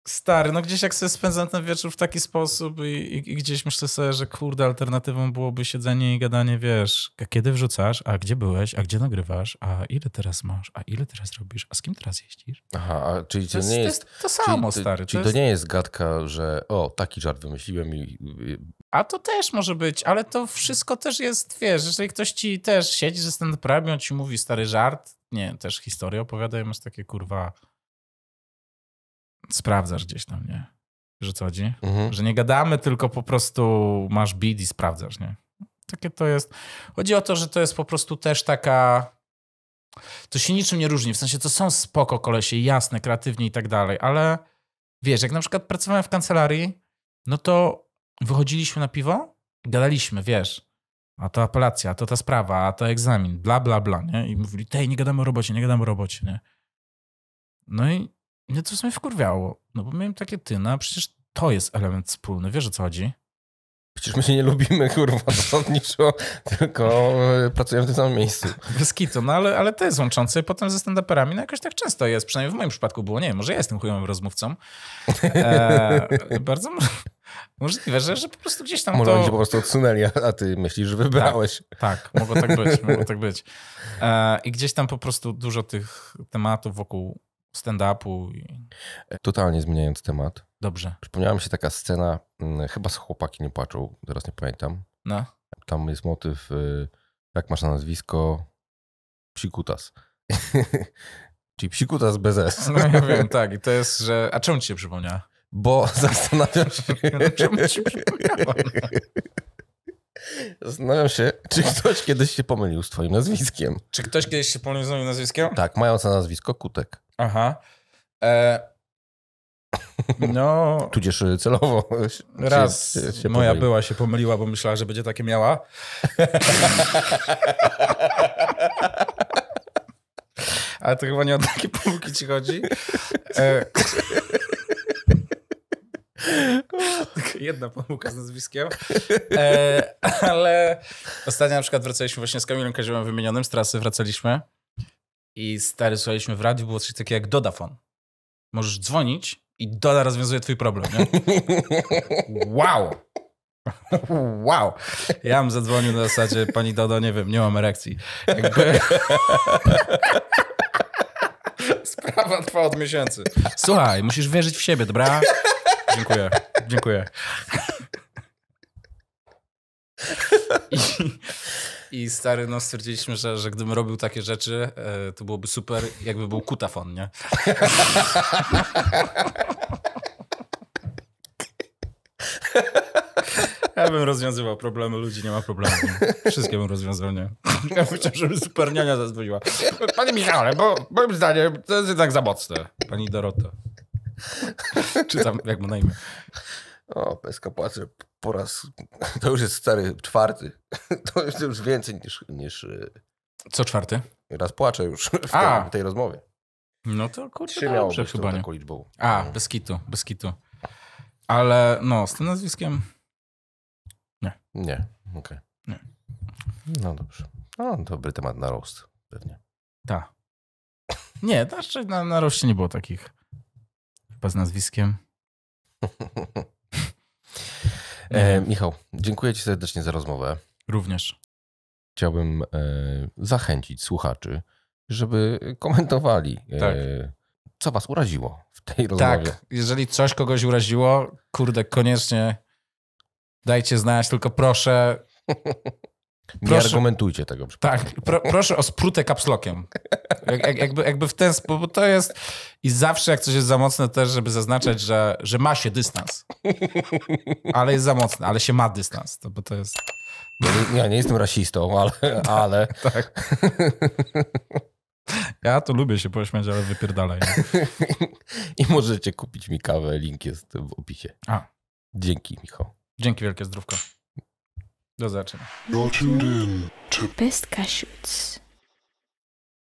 Speaker 2: stary, no gdzieś jak sobie spędzam ten wieczór w taki sposób i, i, i, gdzieś myślę sobie, że kurde, alternatywą byłoby siedzenie i gadanie, wiesz, kiedy wrzucasz, a gdzie byłeś, a gdzie nagrywasz, a ile teraz masz, a ile teraz robisz, a z kim teraz jeździsz.
Speaker 1: Aha, a czyli to, to nie jest... To, jest to samo, czyli, stary. Czyli to, jest... to nie jest gadka, że o, taki żart wymyśliłem i
Speaker 2: a to też może być, ale to wszystko też jest, wiesz, jeżeli ktoś ci też siedzi ze stand i ci mówi stary żart, nie, też historię opowiadają, masz takie kurwa sprawdzasz gdzieś tam, nie? Że co chodzi? Mhm. Że nie gadamy, tylko po prostu masz bid i sprawdzasz, nie? Takie to jest. Chodzi o to, że to jest po prostu też taka to się niczym nie różni. W sensie to są spoko kolesie, jasne, kreatywnie i tak dalej, ale wiesz, jak na przykład pracowałem w kancelarii, no to wychodziliśmy na piwo, gadaliśmy, wiesz, a to apelacja, a to ta sprawa, a to egzamin, bla, bla, bla, nie? I mówili, tej, nie gadamy o robocie, nie gadamy o robocie, nie? No i mnie to w sumie wkurwiało, no bo miałem takie, ty, no przecież to jest element wspólny, wiesz o co chodzi? Przecież my się nie lubimy, kurwa, zasadniczo, tylko
Speaker 1: e, pracujemy w tym samym miejscu. Bez
Speaker 2: kitu, no ale, ale to jest łączące. Potem ze stand-uperami, no jakoś tak często jest, przynajmniej w moim przypadku było, nie wiem, może ja jestem chujowym rozmówcą. Eee, bardzo... Możliwe, że, że po prostu
Speaker 3: gdzieś tam. Może to... oni cię
Speaker 1: po prostu odsunęli, a ty myślisz, że wybrałeś. Tak, tak mogło tak być. mogło tak
Speaker 2: być. E, I gdzieś tam po prostu dużo tych tematów wokół stand-upu. I...
Speaker 1: Totalnie zmieniając temat. Dobrze. Przypomniała mi się taka scena, mm, chyba z chłopaki nie płaczą, teraz nie pamiętam. No. Tam jest motyw, y, jak masz na nazwisko, psikutas. Czyli psikutas bez S. No ja wiem,
Speaker 2: tak. I to jest, że... A czemu ci się przypomniała? bo
Speaker 1: zastanawiam się...
Speaker 2: No,
Speaker 1: zastanawiam się, czy ktoś kiedyś się pomylił z twoim nazwiskiem.
Speaker 2: Czy ktoś kiedyś się pomylił z moim nazwiskiem?
Speaker 1: Tak, mając na nazwisko Kutek. Aha. E... No. Tudzież e, celowo. Raz się, się moja pomylił.
Speaker 2: była się pomyliła, bo myślała, że będzie takie miała.
Speaker 3: Ale to chyba nie o takie pomyłki ci chodzi. E...
Speaker 2: Jedna pomyłka z nazwiskiem. E, ale ostatnio na przykład wracaliśmy właśnie z Kamilem Kaziołem wymienionym, z trasy wracaliśmy i stary słuchaliśmy w radiu, było coś takiego jak Dodafon. Możesz dzwonić i Doda rozwiązuje twój problem, nie?
Speaker 1: Wow! Wow!
Speaker 2: Ja bym zadzwonił na zasadzie, pani Dodo, nie wiem, nie mam erekcji. Jakby... Sprawa trwa od miesięcy. Słuchaj, musisz wierzyć w siebie, dobra? Dziękuję. Dziękuję. I, I, stary, no stwierdziliśmy, że, że gdybym robił takie rzeczy, e, to byłoby super, jakby był kutafon, nie? Ja bym rozwiązywał problemy ludzi, nie ma problemu. Wszystkie bym rozwiązał, nie? Ja chciałem, żeby superniania zadzwoniła. Panie Michale, bo
Speaker 3: moim
Speaker 1: zdaniem to jest jednak za mocne. Pani Dorota. Czy tam, jak mu na imię. O, Peska płacę po raz, to już jest stary, czwarty. To już jest już więcej niż... niż y, Co czwarty? Raz płaczę już w A. tej, rozmowie.
Speaker 2: No to kurczę, dobrze chyba tak nie. Liczbową. A, no. bez kitu, bez kitu.
Speaker 1: Ale no, z tym nazwiskiem...
Speaker 3: Nie. Nie, okej.
Speaker 1: Okay. No dobrze. No, dobry temat na roast pewnie. Tak.
Speaker 2: Nie, na, na roście nie było takich chyba z nazwiskiem.
Speaker 1: e, Michał, dziękuję Ci serdecznie za rozmowę. Również. Chciałbym e, zachęcić słuchaczy, żeby komentowali, e, tak. co Was uraziło w tej tak, rozmowie. Tak, jeżeli coś kogoś uraziło,
Speaker 2: kurde, koniecznie dajcie znać, tylko proszę Nie proszę, argumentujcie tego. Tak, pro, proszę o sprutę kapslokiem. Jak, jak, jakby, jakby w ten sposób, to jest... I zawsze jak coś jest za mocne też, żeby zaznaczać, że, że ma się dystans. Ale jest za mocne, ale się ma dystans, to, bo to jest... Ja nie jestem
Speaker 1: rasistą,
Speaker 2: ale... Tak, ale...
Speaker 1: tak. Ja to
Speaker 2: lubię się pośmiać, ale wypierdalaj.
Speaker 1: I możecie kupić mi kawę, link jest w opisie. A. Dzięki, Michał.
Speaker 2: Dzięki wielkie, zdrówko. Do zobaczenia.
Speaker 3: Best cashews.